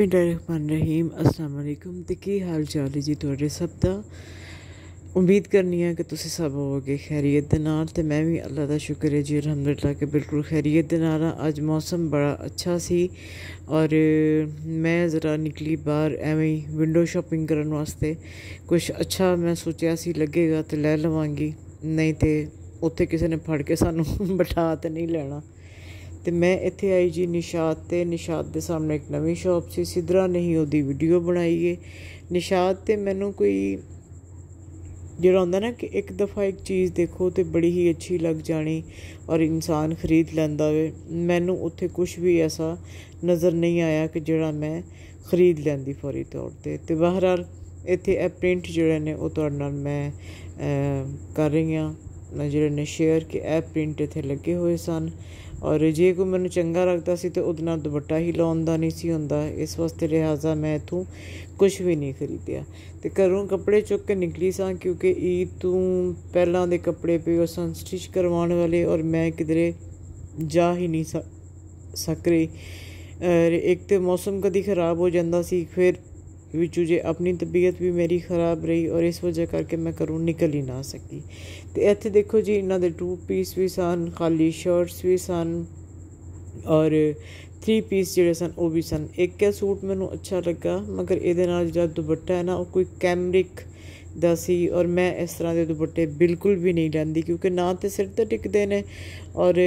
बिस्मिल्लाहिर्रहमानिर्रहीम अस्सलाम वालेकुम ते की हाल चाल है जी थोड़े सब दा ਉਮੀਦ ਕਰਨੀ ਆ ਕਿ ਤੁਸੀਂ ਸਭ ਹੋਵੋਗੇ ਖੈਰੀਅਤ ਦੇ ਨਾਲ ਤੇ ਮੈਂ ਵੀ ਅੱਲਾ ਦਾ ਸ਼ੁਕਰ ਹੈ ਜੀ ਅਲਹਮਦੁਲਿਲਾ ਕਿ ਬਿਲਕੁਲ ਖੈਰੀਅਤ ਦੇ ਨਾਲ ਅੱਜ ਮੌਸਮ ਬੜਾ ਅੱਛਾ ਸੀ ਔਰ ਮੈਂ ਜ਼ਰਾ ਨਿਕਲੀ ਬਾਹਰ ਐਵੇਂ ਵਿੰਡੋ ਸ਼ਾਪਿੰਗ ਕਰਨ ਵਾਸਤੇ ਕੁਝ ਅੱਛਾ ਮੈਂ ਸੋਚਿਆ ਸੀ ਲੱਗੇਗਾ ਤੇ ਲੈ ਲਵਾਂਗੀ ਨਹੀਂ ਤੇ ਉੱਥੇ ਕਿਸੇ ਨੇ ਫੜ ਕੇ ਸਾਨੂੰ ਬਿਠਾ ਤੇ ਨਹੀਂ ਲੈਣਾ ਤੇ ਮੈਂ ਇੱਥੇ ਆਈ ਜੀ ਨਿਸ਼ਾਦ ਤੇ ਨਿਸ਼ਾਦ ਦੇ ਸਾਹਮਣੇ ਇੱਕ ਨਵੀਂ ਸ਼ਾਪ ਸੀ ਸਿਦਰਾ ਨਹੀਂ ਉਹਦੀ ਵੀਡੀਓ ਬਣਾਈ ਏ ਨਿਸ਼ਾਦ ਤੇ ਮੈਨੂੰ ਕੋਈ ਜਿਹੜਾ ਹੁੰਦਾ ਨਾ ਕਿ ਇੱਕ ਦਫਾ ਇੱਕ ਚੀਜ਼ ਦੇਖੋ ਤੇ ਬੜੀ ਹੀ ਅੱਛੀ ਲੱਗ ਜਾਣੀ ਔਰ ਇਨਸਾਨ ਖਰੀਦ ਲੈਂਦਾ ਵੇ ਮੈਨੂੰ ਉੱਥੇ ਕੁਝ ਵੀ ਐਸਾ ਨਜ਼ਰ ਨਹੀਂ ਆਇਆ ਕਿ ਜਿਹੜਾ ਮੈਂ ਖਰੀਦ ਲੈਂਦੀ ਫੌਰੀ ਤੌਰ ਤੇ ਤੇ ਬਹਰਾਲ ਇੱਥੇ ਇਹ ਪ੍ਰਿੰਟ ਜਿਹੜੇ ਨੇ ਉਹ ਤੁਹਾਡੇ ਨਾਲ ਮੈਂ ਕਰ ਰਹੀ ਆ ਜਿਹੜੇ ਨੇ ਸ਼ੇਅਰ ਕਿ ਇਹ ਪ੍ਰਿੰਟ ਇੱਥੇ ਲੱਗੇ ਹੋਏ ਸਨ ਔਰ ਜੇ ਕੋ ਮੈਨੂੰ ਚੰਗਾ ਲੱਗਦਾ ਸੀ ਤੇ ਉਹਦੇ ਨਾਲ ਦੁਪੱਟਾ ਹੀ ਲਾਉਣ ਦਾ ਨਹੀਂ ਸੀ ਹੁੰਦਾ ਇਸ ਵਾਸਤੇ ਲਿਹਾਜ਼ਾ ਮੈਂ ਤੂੰ ਕੁਝ ਵੀ ਨਹੀਂ ਖਰੀਦਿਆ ਤੇ ਘਰੋਂ ਕੱਪੜੇ ਚੁੱਕ ਕੇ ਨਿਕਲੀ ਸਾਂ ਕਿਉਂਕਿ ਈ ਤੂੰ ਪਹਿਲਾਂ ਦੇ ਕੱਪੜੇ ਪਏ ਉਹ ਸਨ ਸਟਿਚ ਕਰਵਾਉਣ ਵਾਲੇ ਔਰ ਮੈਂ ਕਿਧਰੇ ਜਾ ਹੀ ਨਹੀਂ ਸਕ ਰਹੀ ਇੱਕ ਤੇ ਮੌਸਮ ਕਦੀ ਖਰਾਬ ਹੋ ਜਾਂਦਾ ਸੀ ਫਿਰ ਵਿੱਚੋਂ ਜੇ ਆਪਣੀ ਤਬੀਅਤ ਵੀ ਮੇਰੀ ਖਰਾਬ ਰਹੀ ਔਰ ਇਸ وجہ ਕਰਕੇ ਮੈਂ ਘਰੋਂ ਨਿਕਲ ਹੀ ਨਾ ਸਕੀ ਤੇ ਇੱਥੇ ਦੇਖੋ ਜੀ ਇਹਨਾਂ ਦੇ ਟੂ ਪੀਸ ਵੀ ਸਨ ਖਾਲੀ ਸ਼ਰਟਸ ਵੀ ਸਨ ਔਰ 3 ਪੀਸ ਜਿਹੜੇ ਸਨ ਉਹ ਵੀ ਸਨ ਇੱਕ ਇਹ ਸੂਟ ਮੈਨੂੰ ਅੱਛਾ ਲੱਗਾ ਮਗਰ ਇਹਦੇ ਨਾਲ ਜਿਹੜਾ ਦੁਪੱਟਾ ਹੈ ਨਾ ਉਹ ਕੋਈ ਕੈਮਰਿਕ ਦਾ ਸੀ ਔਰ ਮੈਂ ਇਸ ਤਰ੍ਹਾਂ ਦੇ ਦੁਪੱਟੇ ਬਿਲਕੁਲ ਵੀ ਨਹੀਂ ਲੈਂਦੀ ਕਿਉਂਕਿ ਨਾ ਤੇ ਸਿਰ ਤੇ ਟਿਕਦੇ ਨੇ ਔਰ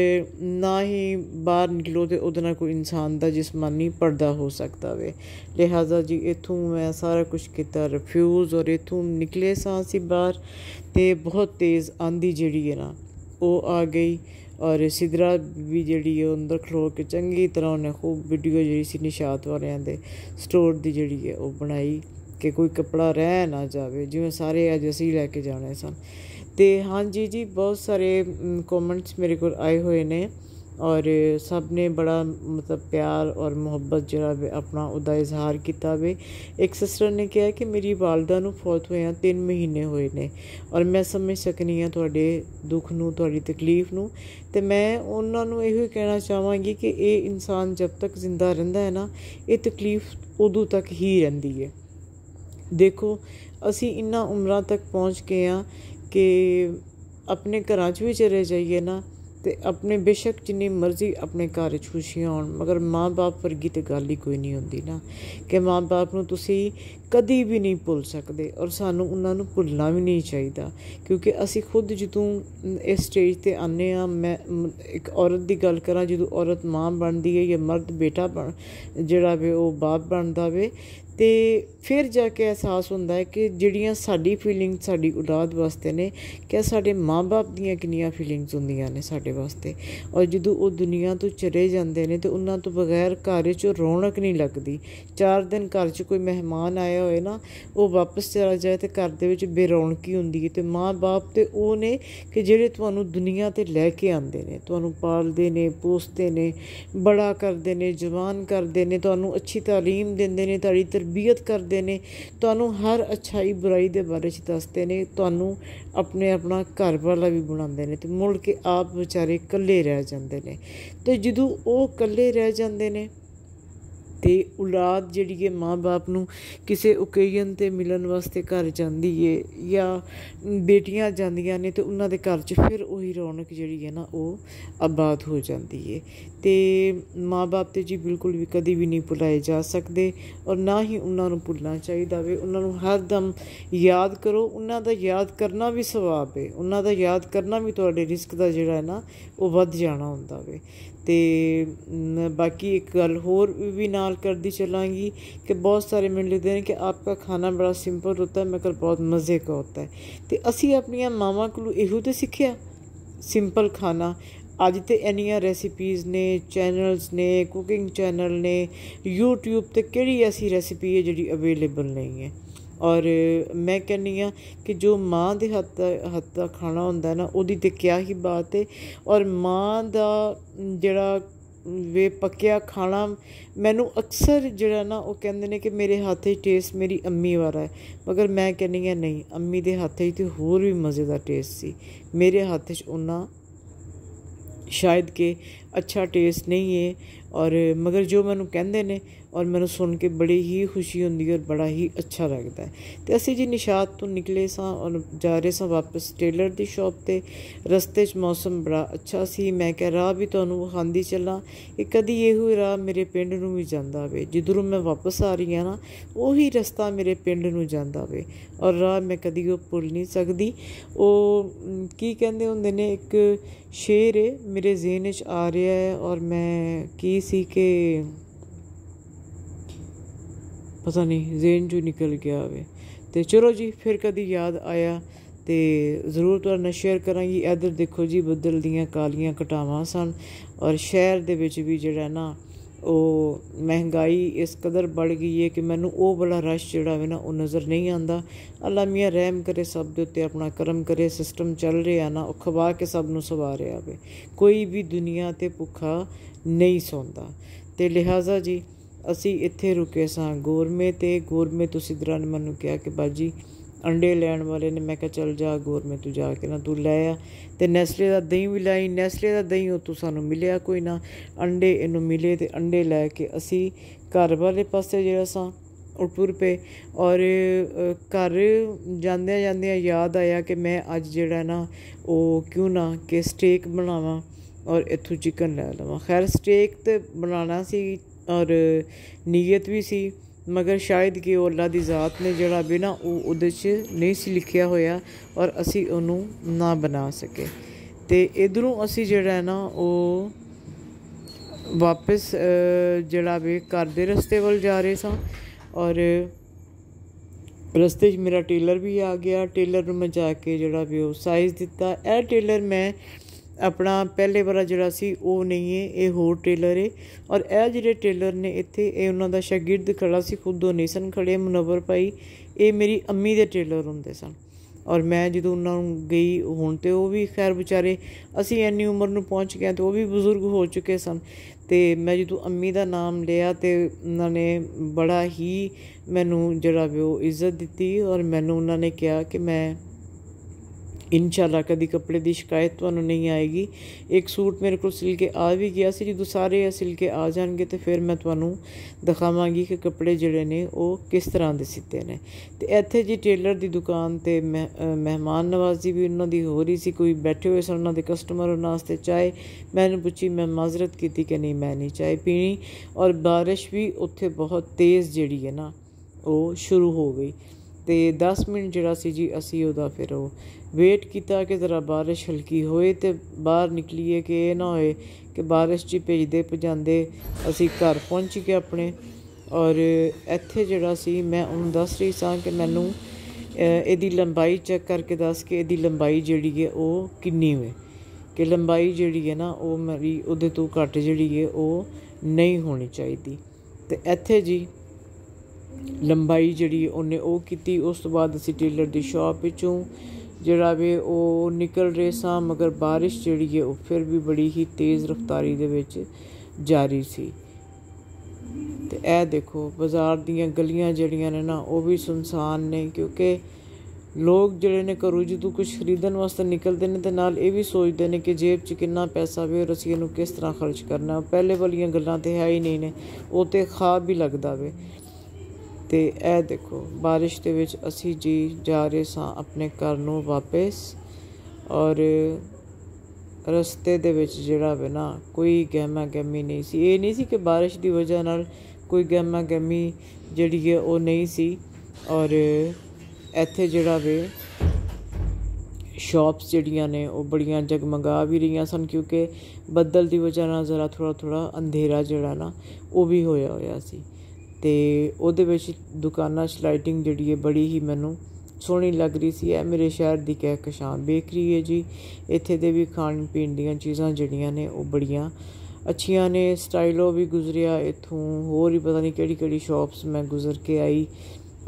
ਨਾ ਹੀ ਬਾਹਰ ਨਿਕਲੋ ਤੇ ਉਹਦੇ ਨਾਲ ਕੋਈ ਇਨਸਾਨ ਦਾ ਜਿਸਮਾਨੀ ਪਰਦਾ ਹੋ ਸਕਦਾ ਵੇ ਲਿਹਾਜ਼ਾ ਜੀ ਇਥੋਂ ਮੈਂ ਸਾਰਾ ਕੁਝ ਕੀਤਾ ਰਿਫਿਊਜ਼ ਔਰ ਇਥੋਂ ਨਿਕਲੇ ਸਾਂ ਸੀ ਬਾਹਰ ਤੇ ਬਹੁਤ ਤੇਜ਼ ਆਂਦੀ ਜਿਹੜੀ ਹੈ ਨਾ ਉਹ ਆ ਗਈ ਔਰ ਸਿਦਰਾ ਵੀ ਜਿਹੜੀ ਹੈ ਅੰਦਰ ਖਲੋ ਕੇ ਚੰਗੀ ਤਰ੍ਹਾਂ ਉਹਨੇ ਖੂਬ ਵੀਡੀਓ ਜਿਹੜੀ ਸੀ ਨਿਸ਼ਾਤ ਵਾਲਿਆਂ ਦੇ ਸਟੋਰ ਦੀ ਜਿਹੜੀ ਹੈ ਉਹ ਬਣਾਈ ਕਿ ਕੋਈ ਕਪੜਾ ਰਹਿ ਨਾ ਜਾਵੇ ਜਿਵੇਂ ਸਾਰੇ ਅੱਜ ਅਸੀਂ ਲੈ ਕੇ ਜਾਣੇ ਸਨ ਤੇ ਹਾਂਜੀ ਜੀ ਬਹੁਤ ਸਾਰੇ ਕਮੈਂਟਸ ਮੇਰੇ ਕੋਲ ਆਏ ਹੋਏ ਨੇ ਔਰ ਸਭ ਨੇ ਬੜਾ ਮਤਲਬ ਪਿਆਰ ਔਰ ਮੁਹੱਬਤ ਜਿਹੜਾ ਆਪਣਾ ਉਹਦਾ ਇਜ਼ਹਾਰ ਕੀਤਾ ਵੇ ਇੱਕ ਸਿਸਟਰ ਨੇ ਕਿਹਾ ਕਿ ਮੇਰੀ ਵਾਲਦਾ ਨੂੰ ਫੌਤ ਹੋਇਆ 3 ਮਹੀਨੇ ਹੋਏ ਨੇ ਔਰ ਮੈਂ ਸਮਝ ਸਕਨੀ ਆ ਤੁਹਾਡੇ ਦੁੱਖ ਨੂੰ ਤੁਹਾਡੀ ਤਕਲੀਫ ਨੂੰ ਤੇ ਮੈਂ ਉਹਨਾਂ ਨੂੰ ਇਹੋ ਹੀ ਕਹਿਣਾ ਚਾਹਾਂਗੀ ਕਿ ਇਹ ਇਨਸਾਨ ਜਦ ਤੱਕ ਜ਼ਿੰਦਾ ਰਹਿੰਦਾ ਹੈ ਨਾ ਇਹ ਤਕਲੀਫ ਉਦੋਂ ਤੱਕ ਹੀ ਰਹਿੰਦੀ ਹੈ ਦੇਖੋ ਅਸੀਂ ਇੰਨਾ ਉਮਰਾਂ ਤੱਕ ਪਹੁੰਚ ਗਏ ਆ ਕਿ ਆਪਣੇ ਘਰਾਂ 'ਚ ਵੀ ਚਲੇ ਜਾਈਏ ਨਾ ਤੇ ਆਪਣੇ ਬੇਸ਼ੱਕ ਜਿੰਨੀ ਮਰਜ਼ੀ ਆਪਣੇ ਘਰ 'ਚ ਖੁਸ਼ੀਆਂ ਆਉਣ ਮਗਰ ਮਾਪੇ ਵਰਗੀ ਤੇ ਗੱਲ ਹੀ ਕੋਈ ਨਹੀਂ ਹੁੰਦੀ ਨਾ ਕਿ ਮਾਪੇ ਨੂੰ ਤੁਸੀਂ ਕਦੀ ਵੀ ਨਹੀਂ ਭੁੱਲ ਸਕਦੇ ਔਰ ਸਾਨੂੰ ਉਹਨਾਂ ਨੂੰ ਭੁੱਲਣਾ ਵੀ ਨਹੀਂ ਚਾਹੀਦਾ ਕਿਉਂਕਿ ਅਸੀਂ ਖੁਦ ਜਦੋਂ ਇਸ ਸਟੇਜ ਤੇ ਆਨੇ ਆ ਮੈਂ ਇੱਕ ਔਰਤ ਦੀ ਗੱਲ ਕਰਾਂ ਜਦੋਂ ਔਰਤ ਮਾਂ ਬਣਦੀ ਹੈ ਜਾਂ ਮਰਦ ਬੇਟਾ ਬਣ ਜਿਹੜਾ ਵੀ ਉਹ ਬਾਪ ਬਣਦਾ ਵੇ ਤੇ ਫਿਰ ਜਾ ਕੇ ਅਹਿਸਾਸ ਹੁੰਦਾ ਹੈ ਕਿ ਜਿਹੜੀਆਂ ਸਾਡੀ ਫੀਲਿੰਗ ਸਾਡੀ ਔਲਾਦ ਵਾਸਤੇ ਨੇ ਕਿ ਸਾਡੇ ਮਾਪੇ ਦੀਆਂ ਕਿੰਨੀਆਂ ਫੀਲਿੰਗਸ ਹੁੰਦੀਆਂ ਨੇ ਸਾਡੇ ਵਾਸਤੇ ਔਰ ਜਦੋਂ ਉਹ ਦੁਨੀਆ ਤੋਂ ਚਲੇ ਜਾਂਦੇ ਨੇ ਤੇ ਉਹਨਾਂ ਤੋਂ ਬਗੈਰ ਘਰ 'ਚ ਰੌਣਕ ਨਹੀਂ ਲੱਗਦੀ ਚਾਰ ਦਿਨ ਘਰ 'ਚ ਕੋਈ ਮਹਿਮਾਨ ਆਇਆ ਬਣਿਆ ਹੋਏ ਨਾ ਉਹ ਵਾਪਸ ਚਲਾ ਜਾਏ ਤੇ ਘਰ ਦੇ ਵਿੱਚ ਬੇਰੌਣਕੀ ਹੁੰਦੀ ਹੈ ਤੇ ਮਾਂ-ਬਾਪ ਤੇ ਉਹ ਨੇ ਕਿ ਜਿਹੜੇ ਤੁਹਾਨੂੰ ਦੁਨੀਆ ਤੇ ਲੈ ਕੇ ਆਉਂਦੇ ਨੇ ਤੁਹਾਨੂੰ ਪਾਲਦੇ ਨੇ ਪੋਸਦੇ ਨੇ ਬੜਾ ਕਰਦੇ ਨੇ ਜਵਾਨ ਕਰਦੇ ਨੇ ਤੁਹਾਨੂੰ ਅੱਛੀ تعلیم ਦਿੰਦੇ ਨੇ ਤੁਹਾਡੀ ਤਰਬੀਅਤ ਕਰਦੇ ਨੇ ਤੁਹਾਨੂੰ ਹਰ ਅਛਾਈ ਬੁਰਾਈ ਦੇ ਬਾਰੇ ਚ ਦੱਸਦੇ ਨੇ ਤੁਹਾਨੂੰ ਆਪਣੇ ਆਪਣਾ ਘਰ ਵਾਲਾ ਵੀ ਬਣਾਉਂਦੇ ਨੇ ਤੇ ਮੁੜ ਕੇ ਆਪ ਵਿਚਾਰੇ ਇਕੱਲੇ ਰਹਿ ਜਾਂਦੇ ਨੇ ਤੇ ਜਦੋਂ ਉਹ ਇਕੱਲੇ ਰਹਿ ਜਾਂਦੇ ਨੇ ਤੇ ਔਲਾਦ ਜਿਹੜੀ ਹੈ ਮਾਂ-ਬਾਪ ਨੂੰ ਕਿਸੇ ਓਕੇਜਨ ਤੇ ਮਿਲਣ ਵਾਸਤੇ ਘਰ ਜਾਂਦੀ ਏ ਜਾਂ ਬੇਟੀਆਂ ਜਾਂਦੀਆਂ ਨੇ ਤੇ ਉਹਨਾਂ ਦੇ ਘਰ 'ਚ ਫਿਰ ਉਹੀ ਰੌਣਕ ਜਿਹੜੀ ਹੈ ਨਾ ਉਹ ਆਬਾਦ ਹੋ ਜਾਂਦੀ ਏ ਤੇ ਮਾਪੇ ਤੇ ਜੀ ਬਿਲਕੁਲ ਵੀ ਕਦੀ ਵੀ ਨਹੀਂ ਭੁਲਾਏ ਜਾ ਸਕਦੇ ਔਰ ਨਾ ਹੀ ਉਹਨਾਂ ਨੂੰ ਭੁੱਲਣਾ ਚਾਹੀਦਾ ਵੇ ਉਹਨਾਂ ਨੂੰ ਹਰ ਦਮ ਯਾਦ ਕਰੋ ਉਹਨਾਂ ਦਾ ਯਾਦ ਕਰਨਾ ਵੀ ਸਵਾਬ ਹੈ ਉਹਨਾਂ ਦਾ ਯਾਦ ਕਰਨਾ ਵੀ ਤੁਹਾਡੇ ਰਿਸਕ ਦਾ ਜਿਹੜਾ ਹੈ ਨਾ ਉਹ ਵੱਧ ਜਾਣਾ ਹੁੰਦਾ ਵੇ ਤੇ ਬਾਕੀ ਇੱਕ ਗੱਲ ਹੋਰ ਵੀ ਨਾਲ ਕਰਦੀ ਚਲਾਂਗੀ ਕਿ ਬਹੁਤ ਸਾਰੇ ਮੈਨੂੰ ਲਿਖਦੇ ਨੇ ਕਿ ਆਪਕਾ ਖਾਣਾ ਬੜਾ ਸਿੰਪਲ ਹੁੰਦਾ ਹੈ ਮਗਰ ਬਹੁਤ ਮਜ਼ੇ ਕਾ ਹੁੰਦਾ ਹੈ ਤੇ ਅਸੀਂ ਆਪਣੀਆਂ ਮਾਵਾਂ ਕੋਲੋਂ ਇਹੋ ਤੇ ਸਿੱਖਿਆ ਸਿੰਪਲ ਖਾਣਾ ਅੱਜ ਤੇ ਇੰਨੀਆਂ ਰੈਸਿਪੀਜ਼ ਨੇ ਚੈਨਲਸ ਨੇ ਕੁਕਿੰਗ ਚੈਨਲ ਨੇ YouTube ਤੇ ਕਿਹੜੀ ਐਸੀ ਰੈਸਿਪੀ ਹੈ ਜਿਹੜੀ ਅਵੇਲੇਬਲ ਨਹੀਂ ਹੈ ਔਰ ਮੈਂ ਕਹਿੰਨੀ ਆ ਕਿ ਜੋ ਮਾਂ ਦੇ ਹੱਥ ਹੱਥ ਦਾ ਖਾਣਾ ਹੁੰਦਾ ਨਾ ਉਹਦੀ ਤੇ ਕਿਆ ਹੀ ਬਾਤ ਹੈ ਔਰ ਮਾਂ ਦਾ ਜਿਹੜਾ ਵੇ ਪੱਕਿਆ ਖਾਣਾ ਮੈਨੂੰ ਅਕਸਰ ਜਿਹੜਾ ਨਾ ਉਹ ਕਹਿੰਦੇ ਨੇ ਕਿ ਮੇਰੇ ਹੱਥੇ ਟੇਸਟ ਮੇਰੀ ਅੰਮੀ ਵਾਲਾ ਹੈ ਮਗਰ ਮੈਂ ਕਹਿੰਨੀ ਆ ਨਹੀਂ ਅੰਮੀ ਦੇ ਹੱਥੇ ਹੀ ਤੇ ਹੋਰ ਵੀ ਮਜ਼ੇਦਾਰ ਟੇਸਟ ਸੀ ਮੇਰੇ ਹੱਥੇ 'ਚ ਉਹਨਾਂ ਸ਼ਾਇਦ ਕਿ ਅੱਛਾ ਟੇਸਟ ਨਹੀਂ ਹੈ ਔਰ ਮਗਰ ਜੋ ਮੈਨੂੰ ਕਹਿੰਦੇ ਨੇ ਔਰ ਮੈਨੂੰ ਸੁਣ ਕੇ ਬੜੀ ਹੀ ਖੁਸ਼ੀ ਹੁੰਦੀ ਔਰ ਬੜਾ ਹੀ ਅੱਛਾ ਲੱਗਦਾ ਤੇ ਅਸੀਂ ਜੀ ਨਿਸ਼ਾਤ ਤੋਂ ਨਿਕਲੇ ਸਾਂ ਔਰ ਜਾ ਰਹੇ ਸਾਂ ਵਾਪਸ ਟੇਲਰ ਦੀ ਸ਼ਾਪ ਤੇ ਰਸਤੇ 'ਚ ਮੌਸਮ ਬੜਾ ਅੱਛਾ ਸੀ ਮੈਂ ਕਿਹਾ ਰਾਹ ਵੀ ਤੁਹਾਨੂੰ ਵਿਖਾਉਂਦੀ ਚੱਲਾਂ ਕਿ ਕਦੀ ਇਹੋ ਰਾਹ ਮੇਰੇ ਪਿੰਡ ਨੂੰ ਵੀ ਜਾਂਦਾ ਵੇ ਜਿੱਧਰੋਂ ਮੈਂ ਵਾਪਸ ਆ ਰਹੀ ਹਾਂ ਨਾ ਉਹੀ ਰਸਤਾ ਮੇਰੇ ਪਿੰਡ ਨੂੰ ਜਾਂਦਾ ਵੇ ਔਰ ਰਾਹ ਮੈਂ ਕਦੀ ਉਹ ਭੁੱਲ ਨਹੀਂ ਸਕਦੀ ਉਹ ਕੀ ਕਹਿੰਦੇ ਹੁੰਦੇ ਨੇ ਇੱਕ ਸ਼ੇਰ ਮੇਰੇ ਜ਼ਿਹਨ 'ਚ ਆ ਰਿਹਾ ਹੈ ਔਰ ਮੈਂ ਕੀ ਸੀ ਕਿ ਪਤਾ ਨਹੀਂ ਜ਼ੇਨ ਜੂ ਨਿਕਲ ਗਿਆ ਹੋਵੇ ਤੇ ਚਲੋ ਜੀ ਫਿਰ ਕਦੀ ਯਾਦ ਆਇਆ ਤੇ ਜ਼ਰੂਰ ਤੁਹਾਨੂੰ ਸ਼ੇਅਰ ਕਰਾਂਗੀ ਇਧਰ ਦੇਖੋ ਜੀ ਬੱਦਲ ਦੀਆਂ ਕਾਲੀਆਂ ਘਟਾਵਾਂ ਸਨ ਔਰ ਸ਼ਹਿਰ ਦੇ ਵਿੱਚ ਵੀ ਜਿਹੜਾ ਨਾ ਉਹ ਮਹਿੰਗਾਈ ਇਸ ਕਦਰ ਵੱਧ ਗਈ ਹੈ ਕਿ ਮੈਨੂੰ ਉਹ ਬੜਾ ਰਸ਼ ਜਿਹੜਾ ਹੈ ਨਾ ਉਹ ਨਜ਼ਰ ਨਹੀਂ ਆਂਦਾ ਅੱਲਾ ਮੀਆਂ ਰਹਿਮ ਕਰੇ ਸਭ ਦੇ ਉੱਤੇ ਆਪਣਾ ਕਰਮ ਕਰੇ ਸਿਸਟਮ ਚੱਲ ਰਿਹਾ ਨਾ ਉਹ ਖਵਾ ਕੇ ਸਭ ਨੂੰ ਸਵਾ ਰਿਹਾ ਵੇ ਕੋਈ ਵੀ ਦੁਨੀਆ ਤੇ ਭੁੱਖਾ ਨਹੀਂ ਸੌਂਦਾ ਤੇ ਲਿਹਾਜ਼ਾ ਜੀ ਅਸੀਂ ਇੱਥੇ ਰੁਕੇ ਸਾਂ ਗੋਰਮੇ ਤੇ ਗੋਰਮੇ ਤੁਸੀਂ ਦਰਨ ਮੈਨੂੰ ਕਿਹਾ ਕਿ ਬਾਜੀ ਅੰਡੇ ਲੈਣ ਵਾਲੇ ਨੇ ਮੈਂ ਕਿਹਾ ਚੱਲ ਜਾ ਗੋਰਮੇ ਤੂੰ ਜਾ ਕੇ ਨਾ ਤੂੰ ਲੈ ਆ ਤੇ ਨੈਸਲੇ ਦਾ ਦਹੀਂ ਵੀ ਲਾਈ ਨੈਸਲੇ ਦਾ ਦਹੀਂ ਉਹ ਤੂੰ ਸਾਨੂੰ ਮਿਲਿਆ ਕੋਈ ਨਾ ਅੰਡੇ ਇਹਨੂੰ ਮਿਲੇ ਤੇ ਅੰਡੇ ਲੈ ਕੇ ਅਸੀਂ ਘਰ ਵਾਲੇ ਪਾਸੇ ਜਿਹੜਾ ਸਾਂ ਉਪਰ ਤੇ ਔਰ ਘਰ ਜਾਂਦੇ ਜਾਂਦੇ ਯਾਦ ਆਇਆ ਕਿ ਮੈਂ ਅੱਜ ਜਿਹੜਾ ਨਾ ਉਹ ਕਿਉਂ ਨਾ ਕਿ ਸਟੇਕ ਬਣਾਵਾਂ ਔਰ ਇੱਥੋਂ ਚਿਕਨ ਲੈ ਲਵਾਂ ਖੈਰ ਸਟੇਕ ਤੇ ਬਣਾਉਣਾ ਸੀ ਔਰ ਨੀਅਤ ਵੀ ਸੀ ਮਗਰ ਸ਼ਾਇਦ ਕਿ ਉਹ ਅੱਲਾ ਦੀ ਜ਼ਾਤ ਨੇ ਜਿਹੜਾ ਬਿਨਾ ਉਹ ਉਦੇਸ਼ ਨਹੀਂ ਸੀ ਲਿਖਿਆ ਹੋਇਆ ਔਰ ਅਸੀਂ ਉਹਨੂੰ ਨਾ ਬਣਾ ਸਕੇ ਤੇ ਇਧਰੋਂ ਅਸੀਂ ਜਿਹੜਾ ਹੈ ਨਾ ਉਹ ਵਾਪਸ ਜਿਹੜਾ ਵੀ ਘਰ ਦੇ ਰਸਤੇ ਵੱਲ ਜਾ ਰਹੇ ਸਾਂ ਔਰ ਰਸਤੇ 'ਚ ਮੇਰਾ ਟੇਲਰ ਵੀ ਆ ਗਿਆ ਟੇਲਰ ਨੂੰ ਮੈਂ ਜਾ ਕੇ ਜਿਹੜਾ ਵੀ ਉਹ ਸਾਈਜ਼ ਦਿੱਤਾ ਇਹ ਟੇਲਰ ਮੈਂ ਆਪਣਾ ਪਹਿਲੇ ਵਾਲਾ ਜਿਹੜਾ ਸੀ ਉਹ ਨਹੀਂ ਹੈ ਇਹ ਹੋਰ ਟੇਲਰ ਹੈ ਔਰ ਇਹ ਜਿਹੜੇ ਟੇਲਰ ਨੇ ਇੱਥੇ ਇਹ ਉਹਨਾਂ ਦਾ ਸ਼ਾਗਿਰਦ ਖੜਾ ਸੀ ਖੁਦ ਉਹ ਖੜੇ ਮਨਵਰ ਭਾਈ ਇਹ ਮੇਰੀ ਅੰਮੀ ਦੇ ਟੇਲਰ ਹੁੰਦੇ ਸਨ ਔਰ ਮੈਂ ਜਦੋਂ ਉਹਨਾਂ ਨੂੰ ਗਈ ਹੁਣ ਤੇ ਉਹ ਵੀ ਖੈਰ ਵਿਚਾਰੇ ਅਸੀਂ ਇੰਨੀ ਉਮਰ ਨੂੰ ਪਹੁੰਚ ਗਏ ਤੇ ਉਹ ਵੀ ਬਜ਼ੁਰਗ ਹੋ ਚੁੱਕੇ ਸਨ ਤੇ ਮੈਂ ਜਦੋਂ ਅੰਮੀ ਦਾ ਨਾਮ ਲਿਆ ਤੇ ਉਹਨਾਂ ਨੇ ਬੜਾ ਹੀ ਮੈਨੂੰ ਜਿਹੜਾ ਵੀ ਉਹ ਇੱਜ਼ਤ ਦਿੱਤੀ ਔਰ ਮੈਨੂੰ ਉਹਨਾਂ ਨੇ ਕਿਹਾ ਕਿ ਮੈਂ ਇਨਸ਼ਾਅੱਲਾ ਕਦੀ ਕੱਪੜੇ ਦੀ ਸ਼ਿਕਾਇਤ ਤੁਹਾਨੂੰ ਨਹੀਂ ਆਏਗੀ ਇੱਕ ਸੂਟ ਮੇਰੇ ਕੋਲ ਸਿਲ ਕੇ ਆ ਵੀ ਗਿਆ ਸੀ ਜਦੋਂ ਸਾਰੇ ਸਿਲ ਕੇ ਆ ਜਾਣਗੇ ਤੇ ਫਿਰ ਮੈਂ ਤੁਹਾਨੂੰ ਦਿਖਾਵਾਂਗੀ ਕਿ ਕੱਪੜੇ ਜਿਹੜੇ ਨੇ ਉਹ ਕਿਸ ਤਰ੍ਹਾਂ ਦੇ ਸਿੱਤੇ ਨੇ ਤੇ ਇੱਥੇ ਜੀ ਟੇਲਰ ਦੀ ਦੁਕਾਨ ਤੇ ਮਹਿਮਾਨ ਨਵਾਜ਼ੀ ਵੀ ਉਹਨਾਂ ਦੀ ਹੋ ਰਹੀ ਸੀ ਕੋਈ ਬੈਠੇ ਹੋਏ ਸਨ ਉਹਨਾਂ ਦੇ ਕਸਟਮਰ ਉਹਨਾਂ ਵਾਸਤੇ ਚਾਹੇ ਮੈਨੂੰ ਪੁੱਛੀ ਮੈਂ ਮਾਜ਼ਰਤ ਕੀਤੀ ਕਿ ਨਹੀਂ ਮੈਂ ਨਹੀਂ ਚਾਹੇ ਪੀਣੀ ਔਰ ਬਾਰਿਸ਼ ਵੀ ਉੱਥੇ ਬਹੁਤ ਤੇਜ਼ ਜਿਹੜੀ ਹੈ ਨਾ ਉਹ ਸ਼ੁਰੂ ਹੋ ਗਈ ਤੇ 10 ਮਿੰਟ ਜਿਹੜਾ ਸੀ ਜੀ ਅਸੀਂ ਉਹਦਾ ਫਿਰ ਉਹ ਵੇਟ ਕੀਤਾ ਕਿ ਜ਼ਰਾ بارش ਹਲਕੀ ਹੋਏ ਤੇ ਬਾਹਰ ਨਿਕਲੀਏ ਕਿ ਇਹ ਨਾ ਹੋਏ ਕਿ بارش ਜੀ ਭੇਜਦੇ ਭਜਾਂਦੇ ਅਸੀਂ ਘਰ ਪਹੁੰਚ ਗਏ ਆਪਣੇ ਔਰ ਇੱਥੇ ਜਿਹੜਾ ਸੀ ਮੈਂ ਉਹਨੂੰ ਦੱਸ ਰਹੀ ਸਾਂ ਕਿ ਮੈਨੂੰ ਇਹਦੀ ਲੰਬਾਈ ਚੈੱਕ ਕਰਕੇ ਦੱਸ ਕਿ ਇਹਦੀ ਲੰਬਾਈ ਜਿਹੜੀ ਹੈ ਉਹ ਕਿੰਨੀ ਹੋਏ ਕਿ ਲੰਬਾਈ ਜਿਹੜੀ ਹੈ ਨਾ ਉਹ ਮੇਰੀ ਉਹਦੇ ਤੋਂ ਘੱਟ ਜਿਹੜੀ ਹੈ ਉਹ ਨਹੀਂ ਹੋਣੀ ਚਾਹੀਦੀ ਤੇ ਇੱਥੇ ਜੀ ਲੰਬਾਈ ਜਿਹੜੀ ਉਹਨੇ ਉਹ ਕੀਤੀ ਉਸ ਤੋਂ ਬਾਅਦ ਅਸੀਂ ਟੇਲਰ ਦੀ ਸ਼ਾਪ ਵਿੱਚੋਂ ਜਿਹੜਾ ਵੀ ਉਹ ਨਿਕਲ ਰੇ ਸਾਂ ਮਗਰ بارش ਜਿਹੜੀ ਹੈ ਉਹ ਫਿਰ ਵੀ ਬੜੀ ਹੀ ਤੇਜ਼ ਰਫ਼ਤਾਰੀ ਦੇ ਵਿੱਚ ਜਾਰੀ ਸੀ ਤੇ ਇਹ ਦੇਖੋ ਬਾਜ਼ਾਰ ਦੀਆਂ ਗਲੀਆਂ ਜਿਹੜੀਆਂ ਨੇ ਨਾ ਉਹ ਵੀ ਸੁਨਸਾਨ ਨੇ ਕਿਉਂਕਿ ਲੋਕ ਜਿਹੜੇ ਨੇ ਘਰੋਂ ਜਦੋਂ ਕੁਝ ਖਰੀਦਣ ਵਾਸਤੇ ਨਿਕਲਦੇ ਨੇ ਤੇ ਨਾਲ ਇਹ ਵੀ ਸੋਚਦੇ ਨੇ ਕਿ ਜੇਬ 'ਚ ਕਿੰਨਾ ਪੈਸਾ ਵੇ ਔਰ ਅਸੀਂ ਇਹਨੂੰ ਕਿਸ ਤਰ੍ਹਾਂ ਖਰਚ ਕਰਨਾ ਪਹਿਲੇ ਵਾਲੀਆਂ ਗੱਲਾਂ ਤੇ ਹੈ ਹੀ ਨਹੀਂ ਨੇ ਉਹ ਤੇ ਖਾਬ ਵੀ ਲੱਗਦਾ ਵੇ ਤੇ ਇਹ ਦੇਖੋ بارش ਦੇ ਵਿੱਚ ਅਸੀਂ ਜੀ ਜਾ ਰਹੇ ਸਾਂ ਆਪਣੇ ਘਰ ਨੂੰ ਵਾਪਸ ਔਰ ਰਸਤੇ ਦੇ ਵਿੱਚ ਜਿਹੜਾ ਵੇ ਨਾ ਕੋਈ ਗਹਿਮਾ ਗਹਿਮੀ ਨਹੀਂ ਸੀ ਇਹ ਨਹੀਂ ਸੀ ਕਿ بارش ਦੀ وجہ ਨਾਲ ਕੋਈ ਗਹਿਮਾ ਗਹਿਮੀ ਜਿਹੜੀ ਹੈ ਉਹ ਨਹੀਂ ਸੀ ਔਰ ਇੱਥੇ ਜਿਹੜਾ ਵੇ ਸ਼ਾਪਸ ਜਿਹੜੀਆਂ ਨੇ ਉਹ ਬੜੀਆਂ ਜਗਮਗਾ ਵੀ ਰਹੀਆਂ ਸਨ ਕਿਉਂਕਿ ਬੱਦਲ ਦੀ وجہ ਨਾਲ ਜ਼ਰਾ ਥੋੜਾ ਥੋੜਾ ਅੰਧੇਰਾ ਜਿਹੜਾ ਨਾ ਉਹ ਵੀ ਹੋਇਆ ਹੋਇਆ ਸੀ ਤੇ ਉਹਦੇ ਵਿੱਚ ਦੁਕਾਨਾਂ 'ਚ ਲਾਈਟਿੰਗ ਜਿਹੜੀ ਹੈ ਬੜੀ ਹੀ ਮੈਨੂੰ ਸੋਹਣੀ ਲੱਗ ਰਹੀ ਸੀ ਇਹ ਮੇਰੇ ਸ਼ਹਿਰ ਦੀ ਕਹਿਕਸ਼ਾਂ ਬੇਕਰੀ ਹੈ ਜੀ ਇੱਥੇ ਦੇ ਵੀ ਖਾਣ ਪੀਣ ਦੀਆਂ ਚੀਜ਼ਾਂ ਜਿਹੜੀਆਂ ਨੇ ਉਹ ਬੜੀਆਂ ਅੱਛੀਆਂ ਨੇ ਸਟਾਈਲੋ ਵੀ ਗੁਜ਼ਰਿਆ ਇਥੋਂ ਹੋਰ ਹੀ ਪਤਾ ਨਹੀਂ ਕਿਹੜੀ ਕਿਹੜੀ ਸ਼ਾਪਸ ਮੈਂ ਗੁਜ਼ਰ ਕੇ ਆਈ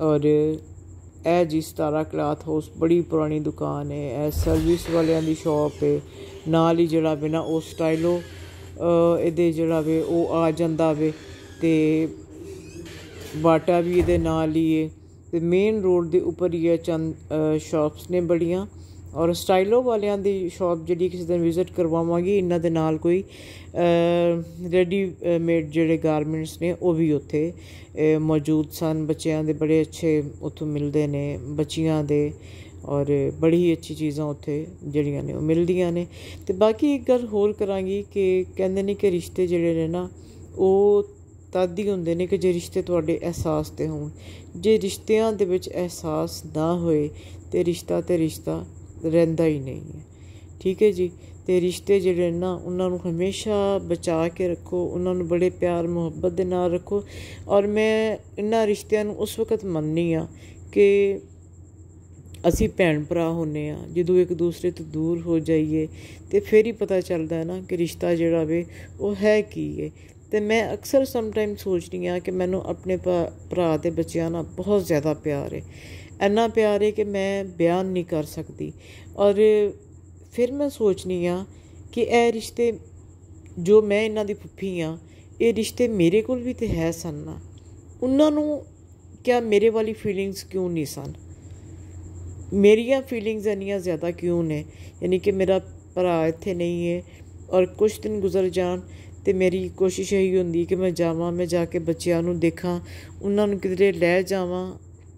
ਔਰ ਇਹ ਜੀ ਸਤਾਰਾ ਕਲਾਥ ਹਾਊਸ ਬੜੀ ਪੁਰਾਣੀ ਦੁਕਾਨ ਹੈ ਇਹ ਸਰਵਿਸ ਵਾਲਿਆਂ ਦੀ ਸ਼ਾਪ ਹੈ ਨਾਲ ਹੀ ਜਿਹੜਾ ਵੇ ਨਾ ਉਹ ਸਟਾਈਲੋ ਇਹਦੇ ਜਿਹੜਾ ਵੇ ਉਹ ਆ ਜਾਂਦਾ ਵੇ ਤੇ ਬਾਟਾ ਵੀ ਇਹਦੇ ਨਾਲ ਹੀ ਹੈ ਤੇ ਮੇਨ ਰੋਡ ਦੇ ਉੱਪਰ ਹੀ ਹੈ ਚੰਦ ਸ਼ਾਪਸ ਨੇ ਬੜੀਆਂ ਔਰ ਸਟਾਈਲੋ ਵਾਲਿਆਂ ਦੀ ਸ਼ਾਪ ਜਿਹੜੀ ਕਿਸੇ ਦਿਨ ਵਿਜ਼ਿਟ ਕਰਵਾਵਾਂਗੀ ਇਹਨਾਂ ਦੇ ਨਾਲ ਕੋਈ ਰੈਡੀ ਮੇਡ ਜਿਹੜੇ ਗਾਰਮੈਂਟਸ ਨੇ ਉਹ ਵੀ ਉੱਥੇ ਮੌਜੂਦ ਸਨ ਬੱਚਿਆਂ ਦੇ ਬੜੇ ਅੱਛੇ ਉੱਥੋਂ ਮਿਲਦੇ ਨੇ ਬੱਚੀਆਂ ਦੇ ਔਰ ਬੜੀ ਹੀ ਅੱਛੀ ਚੀਜ਼ਾਂ ਉੱਥੇ ਜਿਹੜੀਆਂ ਨੇ ਉਹ ਮਿਲਦੀਆਂ ਨੇ ਤੇ ਬਾਕੀ ਇੱਕ ਗੱਲ ਹੋਰ ਕਰਾਂਗੀ ਕਿ ਕਹਿੰਦੇ ਨੇ ਕਿ ਰਿਸ਼ਤੇ ਜਿਹੜੇ ਨੇ ਨਾ ਉਹ ਤਦ ਹੀ ਹੁੰਦੇ ਨੇ ਕਿ ਜੇ ਰਿਸ਼ਤੇ ਤੁਹਾਡੇ ਅਹਿਸਾਸ ਤੇ ਹੋਣ ਜੇ ਰਿਸ਼ਤਿਆਂ ਦੇ ਵਿੱਚ ਅਹਿਸਾਸ ਨਾ ਹੋਏ ਤੇ ਰਿਸ਼ਤਾ ਤੇ ਰਿਸ਼ਤਾ ਰਹਿੰਦਾ ਹੀ ਨਹੀਂ ਹੈ ਠੀਕ ਹੈ ਜੀ ਤੇ ਰਿਸ਼ਤੇ ਜਿਹੜੇ ਨਾ ਉਹਨਾਂ ਨੂੰ ਹਮੇਸ਼ਾ ਬਚਾ ਕੇ ਰੱਖੋ ਉਹਨਾਂ ਨੂੰ ਬੜੇ ਪਿਆਰ ਮੁਹੱਬਤ ਦੇ ਨਾਲ ਰੱਖੋ ਔਰ ਮੈਂ ਇਹਨਾਂ ਰਿਸ਼ਤਿਆਂ ਨੂੰ ਉਸ ਵਕਤ ਮੰਨਨੀ ਆ ਕਿ ਅਸੀਂ ਭੈਣ ਭਰਾ ਹੁੰਨੇ ਆ ਜਦੋਂ ਇੱਕ ਦੂਸਰੇ ਤੋਂ ਦੂਰ ਹੋ ਜਾਈਏ ਤੇ ਫੇਰ ਹੀ ਪਤਾ ਚੱਲਦਾ ਹੈ ਨਾ ਕਿ ਰਿਸ਼ਤਾ ਜਿਹੜਾ ਵੇ ਉਹ ਹੈ ਕੀ ਹੈ ਤੇ ਮੈਂ ਅਕਸਰ ਸਮ ਟਾਈਮ ਸੋਚਦੀ ਆ ਕਿ ਮੈਨੂੰ ਆਪਣੇ ਭਰਾ ਦੇ ਬੱਚਿਆਂ ਨਾਲ ਬਹੁਤ ਜ਼ਿਆਦਾ ਪਿਆਰ ਹੈ ਇੰਨਾ ਪਿਆਰ ਹੈ ਕਿ ਮੈਂ ਬਿਆਨ ਨਹੀਂ ਕਰ ਸਕਦੀ ਔਰ ਫਿਰ ਮੈਂ ਸੋਚਨੀ ਆ ਕਿ ਇਹ ਰਿਸ਼ਤੇ ਜੋ ਮੈਂ ਇਹਨਾਂ ਦੀ ਫੁੱਫੀ ਆ ਇਹ ਰਿਸ਼ਤੇ ਮੇਰੇ ਕੋਲ ਵੀ ਤੇ ਹੈ ਸਨ ਨਾ ਉਹਨਾਂ ਨੂੰ ਕਿਆ ਮੇਰੇ ਵਾਲੀ ਫੀਲਿੰਗਸ ਕਿਉਂ ਨਹੀਂ ਸਨ ਮੇਰੀਆਂ ਫੀਲਿੰਗਸ ਇੰਨੀਆਂ ਜ਼ਿਆਦਾ ਕਿਉਂ ਨੇ ਯਾਨੀ ਕਿ ਮੇਰਾ ਭਰਾ ਇੱਥੇ ਨਹੀਂ ਹੈ ਔਰ ਕੁਝ ਦਿਨ ਗੁਜ਼ਰ ਜਾਣ ਤੇ ਮੇਰੀ ਕੋਸ਼ਿਸ਼ ਇਹੀ ਹੁੰਦੀ ਕਿ ਮੈਂ ਜਾਵਾਂ ਮੈਂ ਜਾ ਕੇ ਬੱਚਿਆਂ ਨੂੰ ਦੇਖਾਂ ਉਹਨਾਂ ਨੂੰ ਕਿਧਰੇ ਲੈ ਜਾਵਾਂ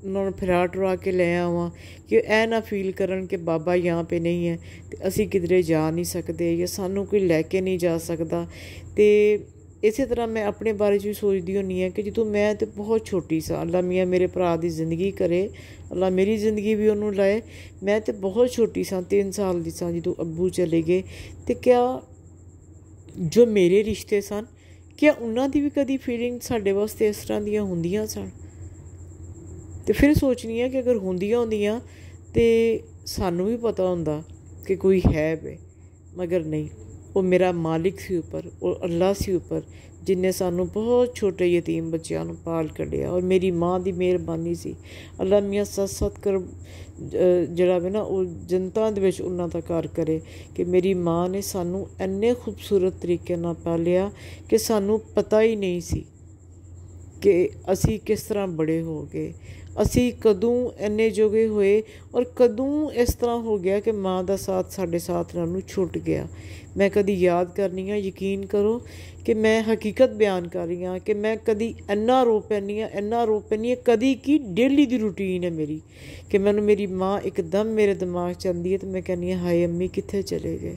ਉਹਨਾਂ ਨੂੰ ਫਿਰਾ ਟਰਾ ਕੇ ਲੈ ਆਵਾਂ ਕਿ ਇਹ ਨਾ ਫੀਲ ਕਰਨ ਕਿ ਬਾਬਾ ਯਹਾਂ ਪੇ ਨਹੀਂ ਹੈ ਤੇ ਅਸੀਂ ਕਿਧਰੇ ਜਾ ਨਹੀਂ ਸਕਦੇ ਜਾਂ ਸਾਨੂੰ ਕੋਈ ਲੈ ਕੇ ਨਹੀਂ ਜਾ ਸਕਦਾ ਤੇ ਇਸੇ ਤਰ੍ਹਾਂ ਮੈਂ ਆਪਣੇ ਬਾਰੇ ਵੀ ਸੋਚਦੀ ਹੁੰਨੀ ਆ ਕਿ ਜਦੋਂ ਮੈਂ ਤੇ ਬਹੁਤ ਛੋਟੀ ਸਾਂ ਅੱਲਾ ਮੀਆਂ ਮੇਰੇ ਭਰਾ ਦੀ ਜ਼ਿੰਦਗੀ ਕਰੇ ਅੱਲਾ ਮੇਰੀ ਜ਼ਿੰਦਗੀ ਵੀ ਉਹਨੂੰ ਲਾਏ ਮੈਂ ਤੇ ਬਹੁਤ ਛੋਟੀ ਸਾਂ 3 ਸਾਲ ਦੀ ਸਾਂ ਜਦੋਂ ਅੱਬੂ ਚਲੇ ਗਏ ਤੇ ਕਿਆ ਜੋ ਮੇਰੇ ਰਿਸ਼ਤੇ ਸਨ ਕਿ ਉਹਨਾਂ ਦੀ ਵੀ ਕਦੀ ਫੀਲਿੰਗ ਸਾਡੇ ਵਾਸਤੇ ਇਸ ਤਰ੍ਹਾਂ ਦੀਆਂ ਹੁੰਦੀਆਂ ਸਨ ਤੇ ਫਿਰ ਸੋਚਣੀ ਹੈ ਕਿ ਅਗਰ ਹੁੰਦੀਆਂ ਹੁੰਦੀਆਂ ਤੇ ਸਾਨੂੰ ਵੀ ਪਤਾ ਹੁੰਦਾ ਕਿ ਕੋਈ ਹੈ ਵੇ ਮਗਰ ਨਹੀਂ ਉਹ ਮੇਰਾ ਮਾਲਿਕ ਸੀ ਉੱਪਰ ਉਹ ਅੱਲਾ ਸੀ ਉੱਪਰ ਜਿਨੇ ਸਾਨੂੰ ਬਹੁਤ ਛੋਟੇ ਯਤੀਮ ਬੱਚਿਆਂ ਨੂੰ ਪਾਲ ਕੱਢਿਆ ਔਰ ਮੇਰੀ ਮਾਂ ਦੀ ਮਿਹਰਬਾਨੀ ਸੀ ਅੱਲਾ ਮੀਆਂ ਸੱਤ ਸੱਤ ਕਰ ਜਿਹੜਾ ਵੀ ਨਾ ਉਹ ਜਨਤਾ ਦੇ ਵਿੱਚ ਉਹਨਾਂ ਦਾ ਕਾਰ ਕਰੇ ਕਿ ਮੇਰੀ ਮਾਂ ਨੇ ਸਾਨੂੰ ਐਨੇ ਖੂਬਸੂਰਤ ਤਰੀਕੇ ਨਾਲ ਪਾਲਿਆ ਕਿ ਸਾਨੂੰ ਪਤਾ ਹੀ ਨਹੀਂ ਸੀ ਕਿ ਅਸੀਂ ਕਿਸ ਤਰ੍ਹਾਂ ਬੜੇ ਹੋ ਗਏ ਅਸੀਂ ਕਦੋਂ ਇੰਨੇ ਜੋਗੇ ਹੋਏ ਔਰ ਕਦੋਂ ਇਸ ਤਰ੍ਹਾਂ ਹੋ ਗਿਆ ਕਿ ਮਾਂ ਦਾ ਸਾਥ ਸਾਡੇ ਸਾਥ ਨਾਲ ਨੂੰ ਛੁੱਟ ਗਿਆ ਮੈਂ ਕਦੀ ਯਾਦ ਕਰਨੀ ਆ ਯਕੀਨ ਕਰੋ ਕਿ ਮੈਂ ਹਕੀਕਤ ਬਿਆਨ ਕਰ ਰਹੀ ਆ ਕਿ ਮੈਂ ਕਦੀ ਇੰਨਾ ਰੋ ਪੈਨੀ ਆ ਇੰਨਾ ਰੋ ਪੈਨੀ ਆ ਕਦੀ ਕੀ ਡੇਲੀ ਦੀ ਰੁਟੀਨ ਹੈ ਮੇਰੀ ਕਿ ਮੈਨੂੰ ਮੇਰੀ ਮਾਂ ਇੱਕਦਮ ਮੇਰੇ ਦਿਮਾਗ 'ਚ ਆਂਦੀ ਹੈ ਤੇ ਮੈਂ ਕਹਿੰਨੀ ਆ ਹਾਏ ਅੰਮੀ ਕਿੱਥੇ ਚਲੇ ਗਏ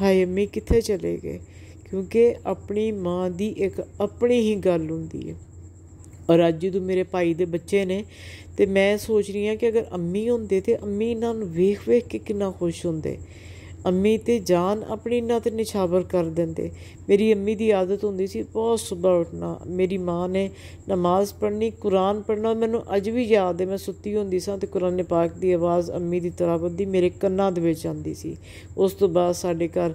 ਹਾਏ ਅੰਮੀ ਕਿੱਥੇ ਚਲੇ ਗਏ ਕਿਉਂਕਿ ਆਪਣੀ ਮਾਂ ਦੀ ਇੱਕ ਆਪਣੀ ਹੀ ਗੱਲ ਹੁੰਦੀ ਹੈ ਔਰ ਤੋਂ ਮੇਰੇ ਭਾਈ ਦੇ ਬੱਚੇ ਨੇ ਤੇ ਮੈਂ ਸੋਚ ਰਹੀ ਹਾਂ ਕਿ ਅਗਰ ਅੰਮੀ ਹੁੰਦੇ ਤੇ ਅੰਮੀ ਇਹਨਾਂ ਨੂੰ ਵੇਖ ਵੇਖ ਕੇ ਕਿੰਨਾ ਖੁਸ਼ ਹੁੰਦੇ ਅੰਮੀ ਤੇ ਜਾਨ ਆਪਣੀ ਇਹਨਾਂ ਤੇ ਨਿਛਾਵਰ ਕਰ ਦਿੰਦੇ ਮੇਰੀ ਅੰਮੀ ਦੀ ਆਦਤ ਹੁੰਦੀ ਸੀ ਬਹੁਤ ਸਵੇਰ ਉੱਠਣਾ ਮੇਰੀ ਮਾਂ ਨੇ ਨਮਾਜ਼ ਪੜ੍ਹਨੀ ਕੁਰਾਨ ਪੜ੍ਹਨਾ ਮੈਨੂੰ ਅੱਜ ਵੀ ਯਾਦ ਹੈ ਮੈਂ ਸੁੱਤੀ ਹੁੰਦੀ ਸਾਂ ਤੇ ਕੁਰਾਨ ਪਾਕ ਦੀ ਆਵਾਜ਼ ਅੰਮੀ ਦੀ ਤਰਾਵਤ ਦੀ ਮੇਰੇ ਕੰਨਾਂ ਦੇ ਵਿੱਚ ਆਉਂਦੀ ਸੀ ਉਸ ਤੋਂ ਬਾਅਦ ਸਾਡੇ ਘਰ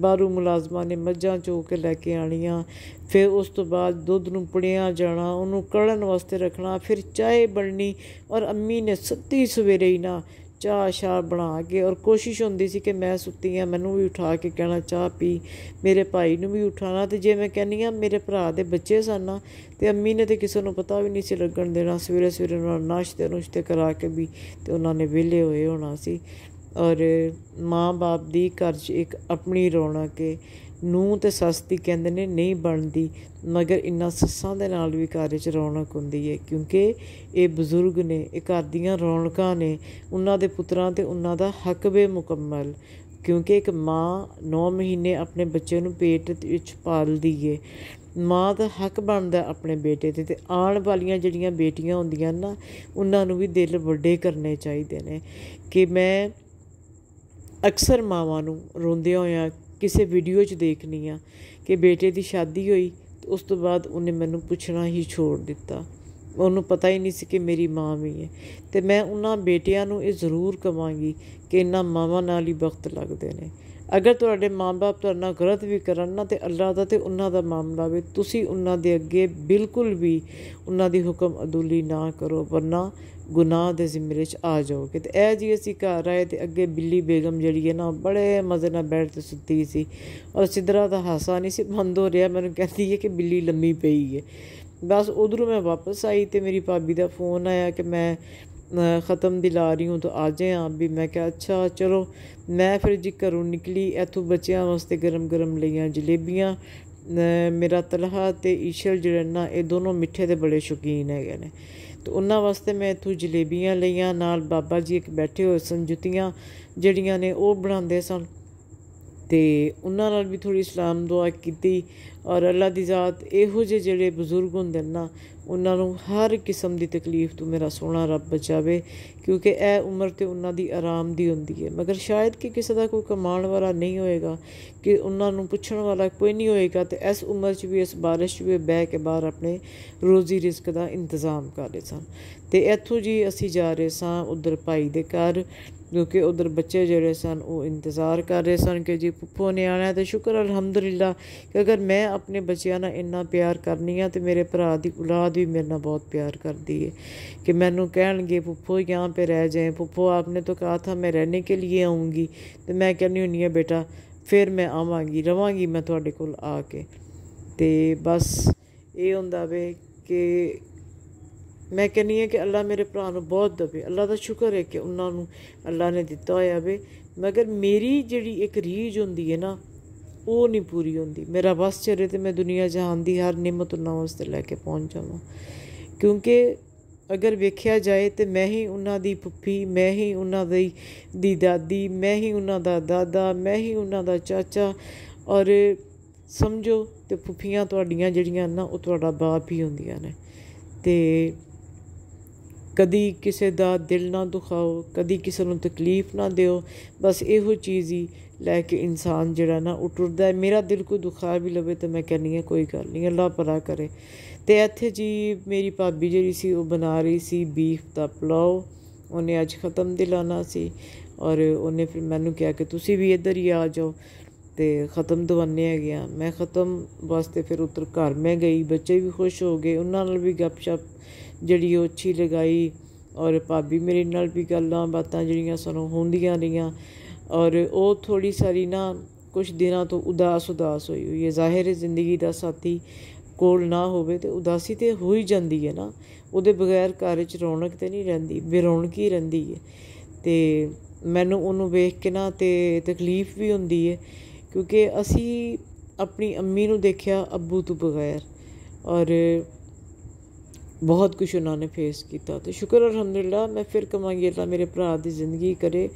ਬਾਹਰੋਂ ਮੁਲਾਜ਼ਮਾਂ ਨੇ ਮੱਝਾਂ ਚੋ ਕੇ ਲੈ ਕੇ ਆਣੀਆਂ ਫਿਰ ਉਸ ਤੋਂ ਬਾਅਦ ਦੁੱਧ ਨੂੰ ਪੜਿਆ ਜਾਣਾ ਉਹਨੂੰ ਕੜਨ ਵਾਸਤੇ ਰੱਖਣਾ ਫਿਰ ਚਾਹ ਬਣਨੀ ਔਰ ਅੰਮੀ ਨੇ ਸੱਤੀ ਸਵੇਰੇ ਹੀ ਨਾ ਚਾਹ ਸ਼ਾਹ ਬਣਾ ਕੇ ਔਰ ਕੋਸ਼ਿਸ਼ ਹੁੰਦੀ ਸੀ ਕਿ ਮੈਂ ਸੁੱਤੀ ਆ ਮੈਨੂੰ ਵੀ ਉਠਾ ਕੇ ਕਹਿਣਾ ਚਾਹ ਪੀ ਮੇਰੇ ਭਾਈ ਨੂੰ ਵੀ ਉਠਾਣਾ ਤੇ ਜੇ ਮੈਂ ਕਹਿੰਨੀ ਆ ਮੇਰੇ ਭਰਾ ਦੇ ਬੱਚੇ ਸਨ ਨਾ ਤੇ ਅੰਮੀ ਨੇ ਤੇ ਕਿਸੇ ਨੂੰ ਪਤਾ ਵੀ ਨਹੀਂ ਸੀ ਲੱਗਣ ਦੇਣਾ ਸਵੇਰੇ ਸਵੇਰੇ ਨਾਲ ਨਾਸ਼ਤੇ ਨੂੰ ਨੁਸ਼ਤੇ ਕਰਾ ਕੇ ਵੀ ਤੇ ਉਹਨਾਂ ਨੇ ਵਿਲੇ ਹੋਏ ਹੋਣਾ ਸੀ ਔਰ ਮਾਂ-ਬਾਪ ਦੀ ਘਰ 'ਚ ਇੱਕ ਆਪਣੀ ਰੌਣਕ ਏ ਨੂੰ ਤੇ ਸਸਤੀ ਕਹਿੰਦੇ ਨੇ ਨਹੀਂ ਬਣਦੀ ਮਗਰ ਇੰਨਾ ਸੱਸਾਂ ਦੇ ਨਾਲ ਵੀ ਘਰ 'ਚ ਰੌਣਕ ਹੁੰਦੀ ਹੈ ਕਿਉਂਕਿ ਇਹ ਬਜ਼ੁਰਗ ਨੇ ਇਹ ਘਰ ਦੀਆਂ ਰੌਣਕਾਂ ਨੇ ਉਹਨਾਂ ਦੇ ਪੁੱਤਰਾਂ ਤੇ ਉਹਨਾਂ ਦਾ ਹੱਕ ਵੀ ਮੁਕੰਮਲ ਕਿਉਂਕਿ ਇੱਕ ਮਾਂ 9 ਮਹੀਨੇ ਆਪਣੇ ਬੱਚੇ ਨੂੰ ਪੇਟ ਵਿੱਚ ਪਾਲਦੀ ਏ ਮਾਂ ਦਾ ਹੱਕ ਬਣਦਾ ਆਪਣੇ ਬੇਟੇ ਤੇ ਤੇ ਆਉਣ ਵਾਲੀਆਂ ਜਿਹੜੀਆਂ ਬੇਟੀਆਂ ਹੁੰਦੀਆਂ ਨਾ ਉਹਨਾਂ ਨੂੰ ਵੀ ਦਿਲ ਵੱਡੇ ਕਰਨੇ ਚਾਹੀਦੇ ਨੇ ਕਿ ਮੈਂ ਅਕਸਰ ਮਾਵਾਂ ਨੂੰ ਰੋਂਦੇ ਹੋਇਆ ਕਿਸੇ ਵੀਡੀਓ 'ਚ ਦੇਖਨੀ ਆ ਕਿ ਬੇਟੇ ਦੀ ਸ਼ਾਦੀ ਹੋਈ ਤੇ ਉਸ ਤੋਂ ਬਾਅਦ ਉਹਨੇ ਮੈਨੂੰ ਪੁੱਛਣਾ ਹੀ ਛੋੜ ਦਿੱਤਾ ਉਹਨੂੰ ਪਤਾ ਹੀ ਨਹੀਂ ਸੀ ਕਿ ਮੇਰੀ ਮਾਂ ਵੀ ਹੈ ਤੇ ਮੈਂ ਉਹਨਾਂ ਬੇਟਿਆਂ ਨੂੰ ਇਹ ਜ਼ਰੂਰ ਕਵਾਂਗੀ ਕਿ ਇਹਨਾਂ ਮਾਵਾਂ ਨਾਲ ਹੀ ਵਕਤ ਲੱਗਦੇ ਨੇ ਅਗਰ ਤੁਹਾਡੇ ਮਾਪੇ ਬਾਪ ਤੁਹਾਡੇ ਨਾਲ ਗਲਤ ਵੀ ਕਰਨ ਨਾ ਤੇ ਅੱਲਾਹ ਦਾ ਤੇ ਉਹਨਾਂ ਦਾ ਮਾਮਲਾ ਵੀ ਤੁਸੀਂ ਉਹਨਾਂ ਦੇ ਅੱਗੇ ਬਿਲਕੁਲ ਵੀ ਉਹਨਾਂ ਦੀ ਹੁਕਮ ਅਦੂਲੀ ਨਾ ਕਰੋ ਵਰਨਾ ਗੁਨਾਹ ਦੇ ਜ਼ਿੰਮੇ 'ਚ ਆ ਜਾਓਗੇ ਤੇ ਇਹ ਜੀ ਅਸੀਂ ਘਰ ਆਏ ਤੇ ਅੱਗੇ ਬਿੱਲੀ ਬੇਗਮ ਜਿਹੜੀ ਹੈ ਨਾ ਬੜੇ ਮਜ਼ੇ ਨਾਲ ਬੈਠ ਤੇ ਸੁੱਤੀ ਸੀ ਔਰ ਸਿਦਰਾ ਦਾ ਹਾਸਾ ਨਹੀਂ ਸੀ ਬੰਦ ਹੋ ਰਿਹਾ ਮੈਨੂੰ ਕਹਿੰਦੀ ਹੈ ਕਿ ਬਿੱਲੀ ਲੰਮੀ ਪਈ ਹੈ ਬਸ ਉਧਰੋਂ ਮੈਂ ਵਾਪਸ ਆਈ ਤੇ ਮੇਰੀ ਭਾਬੀ ਦਾ ਫੋਨ ਆਇਆ ਕਿ ਮੈਂ ਖਤਮ ਦਿਲਾ ਰਹੀ ਹਾਂ ਤਾਂ ਆ ਜਾਏ ਆਪ ਵੀ ਮੈਂ ਕਿਹਾ ਅੱਛਾ ਚਲੋ ਮੈਂ ਫਿਰ ਜੀ ਘਰੋਂ ਨਿਕਲੀ ਇੱਥੋਂ ਬੱਚਿਆਂ ਵਾਸਤੇ ਗਰਮ-ਗਰਮ ਲਈਆਂ ਜਲੇਬੀਆਂ ਮੇਰਾ ਤਲਹਾ ਤੇ ਈਸ਼ਲ ਜਿਹੜਾ ਨਾ ਇਹ ਦੋਨੋਂ ਮਿੱਠੇ ਦੇ ਬੜੇ ਸ਼ੌਕੀਨ ਹੈਗੇ ਨੇ ਤੇ ਉਹਨਾਂ ਵਾਸਤੇ ਮੈਂ ਇਥੋਂ ਜਲੇਬੀਆਂ ਲਈਆਂ ਨਾਲ ਬਾਬਾ ਜੀ ਇੱਕ ਬੈਠੇ ਹੋਏ ਸਨ ਜੁੱਤੀਆਂ ਜਿਹੜੀਆਂ ਨੇ ਉਹ ਬਣਾਉਂਦੇ ਸਨ ਤੇ ਉਹਨਾਂ ਨਾਲ ਵੀ ਥੋੜੀ ਸਲਾਮ ਦੁਆ ਕੀਤੀ ਔਰ ਅੱਲਾ ਦੀ ਜ਼ਾਤ ਇਹੋ ਜਿਹੇ ਜਿਹੜੇ ਬਜ਼ੁਰਗ ਹੁੰਦੇ ਨਾ ਉਹਨਾਂ ਨੂੰ ਹਰ ਕਿਸਮ ਦੀ ਤਕਲੀਫ ਤੋਂ ਮੇਰਾ ਸੋਹਣਾ ਰੱਬ ਬਚਾਵੇ ਕਿਉਂਕਿ ਇਹ ਉਮਰ ਤੇ ਉਹਨਾਂ ਦੀ ਆਰਾਮ ਦੀ ਹੁੰਦੀ ਹੈ ਮਗਰ ਸ਼ਾਇਦ ਕਿ ਕਿਸੇ ਦਾ ਕੋਈ ਕਮਾਉਣ ਵਾਲਾ ਨਹੀਂ ਹੋਏਗਾ ਕਿ ਉਹਨਾਂ ਨੂੰ ਪੁੱਛਣ ਵਾਲਾ ਕੋਈ ਨਹੀਂ ਹੋਏਗਾ ਤੇ ਇਸ ਉਮਰ 'ਚ ਵੀ ਇਸ ਬਾਰਿਸ਼ 'ਚ ਵੀ ਬਹਿ ਕੇ ਬਾਹਰ ਆਪਣੇ ਰੋਜ਼ੀ ਰਿਸਕ ਦਾ ਇੰਤਜ਼ਾਮ ਕਰ ਸਨ ਤੇ ਇੱਥੋਂ ਜੀ ਅਸੀਂ ਜਾ ਰਹੇ ਸਾਂ ਉਧਰ ਭਾਈ ਦੇ ਘਰ ਕਿਉਂਕਿ ਉਧਰ ਬੱਚੇ ਜਿਹੜੇ ਸਨ ਉਹ ਇੰਤਜ਼ਾਰ ਕਰ ਰਹੇ ਸਨ ਕਿ ਜੀ ਪੁੱਪੋ ਨੇ ਆਣਾ ਤੇ ਸ਼ੁਕਰ ਅਲਹਮਦੁਲਿਲਾ ਕਿ ਅਗਰ ਮੈਂ ਆਪਣੇ ਬੱਚਿਆਂ ਨਾਲ ਇੰਨਾ ਪਿਆਰ ਕਰਨੀ ਆ ਤੇ ਮੇਰੇ ਭਰਾ ਦੀ ਔਲਾਦ भी मेरे ना बहुत प्यार कर दी है कि मैं कहे पुप्पो यहाँ पे रह जाए पुप्पो आपने तो कहा था मैं रहने के लिए आऊँगी तो मैं कहनी हूँ बेटा फिर मैं आवागी रवानगी मैं थोड़े को आके तो बस ये हों कि मैं कहनी हूँ कि अल्लाह मेरे भ्रा बहुत दबे अल्लाह का शुक्र है कि उन्होंने अल्लाह ने दिता हो मगर मेरी जी एक रीझ होंगी है ना ਉਹ ਨਹੀਂ ਪੂਰੀ ਹੁੰਦੀ ਮੇਰਾ ਬਸ ਚਰੇ ਤੇ ਮੈਂ ਦੁਨੀਆ ਜਹਾਨ ਦੀ ਹਰ ਨਿਮਤ ਉਸ ਤੇ ਲੈ ਕੇ ਪਹੁੰਚ ਜਾਵਾਂ ਕਿਉਂਕਿ ਅਗਰ ਵੇਖਿਆ ਜਾਏ ਤੇ ਮੈਂ ਹੀ ਉਹਨਾਂ ਦੀ ਪੁੱਪੀ ਮੈਂ ਹੀ ਉਹਨਾਂ ਦੀ ਦੀ ਦਾਦੀ ਮੈਂ ਹੀ ਉਹਨਾਂ ਦਾ ਦਾਦਾ ਮੈਂ ਹੀ ਉਹਨਾਂ ਦਾ ਚਾਚਾ ਔਰ ਸਮਝੋ ਤੇ ਪੁੱਪੀਆਂ ਤੁਹਾਡੀਆਂ ਜਿਹੜੀਆਂ ਨਾ ਉਹ ਤੁਹਾਡਾ ਬਾਪ ਹੀ ਹੁੰਦੀਆਂ ਨੇ ਤੇ ਕਦੀ ਕਿਸੇ ਦਾ ਦਿਲ ਨਾ ਦੁਖਾਓ ਕਦੀ ਕਿਸੇ ਨੂੰ ਤਕਲੀਫ ਨਾ ਦਿਓ ਬਸ ਇਹੋ ਚੀਜ਼ ਹੀ ਲੈ ਕੇ ਇਨਸਾਨ ਜਿਹੜਾ ਨਾ ਉਹ ਟੁੱਟਦਾ ਮੇਰਾ ਦਿਲ ਕੋਈ ਦੁਖਾ ਵੀ ਲਵੇ ਤਾਂ ਮੈਂ ਕਹਿੰਨੀ ਆ ਕੋਈ ਗੱਲ ਨਹੀਂ ਅੱਲਾ ਪਰਾ ਕਰੇ ਤੇ ਇੱਥੇ ਜੀ ਮੇਰੀ ਭਾਬੀ ਜਿਹੜੀ ਸੀ ਉਹ ਬਣਾ ਰਹੀ ਸੀ ਬੀਫ ਦਾ ਪਲਾਉ ਉਹਨੇ ਅੱਜ ਖਤਮ ਦਿਲਾਣਾ ਸੀ ਔਰ ਉਹਨੇ ਫਿਰ ਮੈਨੂੰ ਕਿਹਾ ਕਿ ਤੁਸੀਂ ਵੀ ਇੱਧਰ ਹੀ ਆ ਜਾਓ ਤੇ ਖਤਮ ਦਵਾਨੇ ਆ ਗਿਆ ਮੈਂ ਖਤਮ ਵਾਸਤੇ ਫਿਰ ਉਤਰ ਘਰ ਮੈਂ ਗਈ ਬੱਚੇ ਵੀ ਖੁਸ਼ ਹੋ ਗਏ ਉਹਨਾਂ ਨਾਲ ਵੀ ਗੱਪਸ਼ਪ ਜਿਹੜੀ ਉਹ ਅੱਛੀ ਲਗਾਈ ਔਰ ਭਾਬੀ ਮੇਰੇ ਨਾਲ ਵੀ ਗੱਲਾਂ ਬਾਤਾਂ ਜਿਹੜੀਆਂ ਸਾਨੂੰ ਹੁੰਦੀਆਂ ਰਹੀਆਂ ਔਰ ਉਹ ਥੋੜੀ ਸਾਰੀ ਨਾ ਕੁਝ ਦਿਨਾਂ ਤੋਂ ਉਦਾਸ ਉਦਾਸ ਹੋਈ ਹੋਈ ਹੈ ਜ਼ਾਹਿਰ ਹੈ ਜ਼ਿੰਦਗੀ ਦਾ ਸਾਥੀ ਕੋਲ ਨਾ ਹੋਵੇ ਤੇ ਉਦਾਸੀ ਤੇ ਹੋ ਹੀ ਜਾਂਦੀ ਹੈ ਨਾ ਉਹਦੇ ਬਿਨਾਂ ਘਰ 'ਚ ਰੌਣਕ ਤੇ ਨਹੀਂ ਰਹਿੰਦੀ ਹੀ ਰਹਿੰਦੀ ਹੈ ਤੇ ਮੈਨੂੰ ਉਹਨੂੰ ਵੇਖ ਕੇ ਨਾ ਤੇ ਤਕਲੀਫ ਵੀ ਹੁੰਦੀ ਹੈ ਕਿਉਂਕਿ ਅਸੀਂ ਆਪਣੀ ਅੰਮੀ ਨੂੰ ਦੇਖਿਆ ਅੱਬੂ ਤੋਂ ਬਗੈਰ ਔਰ ਬਹੁਤ ਕੁਝ ਉਹਨਾਂ ਨੇ ਫੇਸ ਕੀਤਾ ਤੇ ਸ਼ੁਕਰ ਅਲਹਮਦੁਲਿਲਾ ਮੈਂ ਫਿਰ ਕਮਾਂਗੀ ਅੱਲਾ ਮੇਰੇ ਭਰਾ ਦੀ ਜ਼ਿੰਦਗੀ ਕਰੇ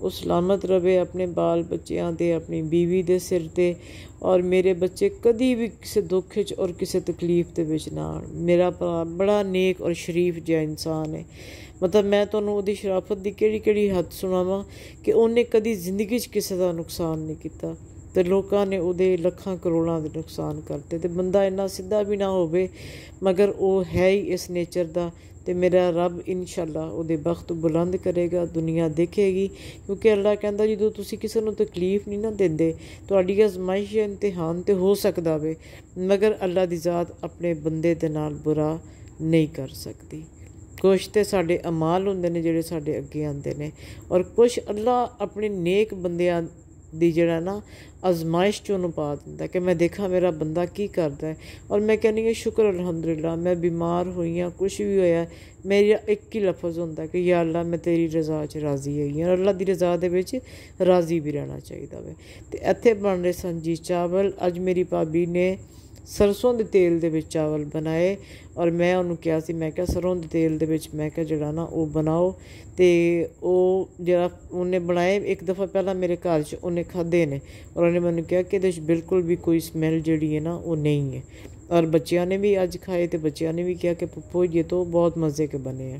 ਉਹ ਸਲਾਮਤ ਰਵੇ ਆਪਣੇ ਬਾਲ ਬੱਚਿਆਂ ਦੇ ਆਪਣੀ بیوی ਦੇ ਸਿਰ ਤੇ ਔਰ ਮੇਰੇ ਬੱਚੇ ਕਦੀ ਵੀ ਕਿਸੇ ਦੁੱਖ ਵਿੱਚ ਔਰ ਕਿਸੇ ਤਕਲੀਫ ਦੇ ਵਿੱਚ ਨਾ ਆਣ ਮੇਰਾ ਬੜਾ ਨੇਕ ਔਰ ਸ਼ਰੀਫ ਜਿਹਾ ਇਨਸਾਨ ਹੈ ਮਤਲਬ ਮੈਂ ਤੁਹਾਨੂੰ ਉਹਦੀ ਸ਼ਰਾਫਤ ਦੀ ਕਿਹੜੀ ਕਿਹੜੀ ਹੱਦ ਸੁਣਾਵਾਂ ਕਿ ਉਹਨੇ ਕਦੀ ਜ਼ਿੰਦਗੀ 'ਚ ਕਿਸੇ ਦਾ ਨੁਕਸਾਨ ਨਹੀਂ ਕੀਤਾ ਤੇ ਲੋਕਾਂ ਨੇ ਉਹਦੇ ਲੱਖਾਂ ਕਰੋੜਾਂ ਦੇ ਨੁਕਸਾਨ ਕਰਤੇ ਤੇ ਬੰਦਾ ਇੰਨਾ ਸਿੱਧਾ ਵੀ ਨਾ ਹੋਵੇ ਮਗਰ ਉਹ ਹੈ ਹੀ ਇਸ ਨੇਚਰ ਦਾ ਤੇ ਮੇਰਾ ਰੱਬ ਇਨਸ਼ਾਅੱਲਾ ਉਹਦੇ ਬਖਤ ਬੁਲੰਦ ਕਰੇਗਾ ਦੁਨੀਆ ਦੇਖੇਗੀ ਕਿਉਂਕਿ ਅੱਲਾ ਕਹਿੰਦਾ ਜਦੋਂ ਤੁਸੀਂ ਕਿਸੇ ਨੂੰ ਤਕਲੀਫ ਨਹੀਂ ਨਾ ਦਿੰਦੇ ਤੁਹਾਡੀ ਅਜ਼ਮਾਇਸ਼ ਜਾਂ ਇਮਤਿਹਾਨ ਤੇ ਹੋ ਸਕਦਾ ਵੇ ਮਗਰ ਅੱਲਾ ਦੀ ਜ਼ਾਤ ਆਪਣੇ ਬੰਦੇ ਦੇ ਨਾਲ ਬੁਰਾ ਨਹੀਂ ਕਰ ਸਕਦੀ ਕੁਝ ਤੇ ਸਾਡੇ ਅਮਾਲ ਹੁੰਦੇ ਨੇ ਜਿਹੜੇ ਸਾਡੇ ਅੱਗੇ ਆਉਂਦੇ ਨੇ ਔਰ ਕੁਝ ਅੱਲਾ ਆਪਣੇ ਨੇਕ ਬੰਦਿਆਂ ਦੀ ਜਿਹੜਾ ਨਾ ਅਜ਼ਮਾਇਸ਼ ਚੋਂ ਨੂੰ ਪਾ ਦਿੰਦਾ ਕਿ ਮੈਂ ਦੇਖਾਂ ਮੇਰਾ ਬੰਦਾ ਕੀ ਕਰਦਾ ਹੈ ਔਰ ਮੈਂ ਕਹਿੰਦੀ ਹਾਂ ਸ਼ੁਕਰ ਅਲਹਮਦੁਲਿਲਾ ਮੈਂ ਬਿਮਾਰ ਹੋਈ ਆ ਕੁਝ ਵੀ ਹੋਇਆ ਮੇਰਾ ਇੱਕ ਹੀ ਲਫ਼ਜ਼ ਹੁੰਦਾ ਕਿ ਯਾ ਅੱਲਾ ਮੈਂ ਤੇਰੀ ਰਜ਼ਾ 'ਚ ਰਾਜ਼ੀ ਹੈਗੀ ਔਰ ਅੱਲਾ ਦੀ ਰਜ਼ਾ ਦੇ ਵਿੱਚ ਰਾਜ਼ੀ ਵੀ ਰਹਿਣਾ ਚਾਹੀਦਾ ਵੇ ਤੇ ਇੱਥੇ ਬਣ ਰਹੇ ਸੰਜੀ ਚਾਵਲ ਅੱਜ ਮੇਰੀ ਭਾਬੀ ਨੇ ਸਰਸੋਂ ਦੇ ਤੇਲ ਦੇ ਵਿੱਚ ਚਾਵਲ ਬਣਾਏ ਔਰ ਮੈਂ ਉਹਨੂੰ ਕਿਹਾ ਸੀ ਮੈਂ ਕਿਹਾ ਸਰੋਂ ਦੇ ਤੇਲ ਦੇ ਵਿੱਚ ਮੈਂ ਕਿਹਾ ਜਿਹੜਾ ਨਾ ਉਹ ਬਣਾਓ ਤੇ ਉਹ ਜਿਹੜਾ ਉਹਨੇ ਬਣਾਏ ਇੱਕ ਦਫਾ ਪਹਿਲਾਂ ਮੇਰੇ ਘਰ 'ਚ ਉਹਨੇ ਖਾਦੇ ਨੇ ਔਰ ਉਹਨੇ ਮੈਨੂੰ ਕਿਹਾ ਕਿ ਇਹਦੇ 'ਚ ਬਿਲਕੁਲ ਵੀ ਕੋਈ ਸਮੈਲ ਜਿਹੜੀ ਹੈ ਨਾ ਉਹ ਨਹੀਂ ਹੈ ਔਰ ਬੱਚਿਆਂ ਨੇ ਵੀ ਅੱਜ ਖਾਏ ਤੇ ਬੱਚਿਆਂ ਨੇ ਵੀ ਕਿਹਾ ਕਿ ਪੱਪੂ ਜੀ ਤੋਂ ਬਹੁਤ ਮਜ਼ੇ ਕੇ ਬਣੇ ਆ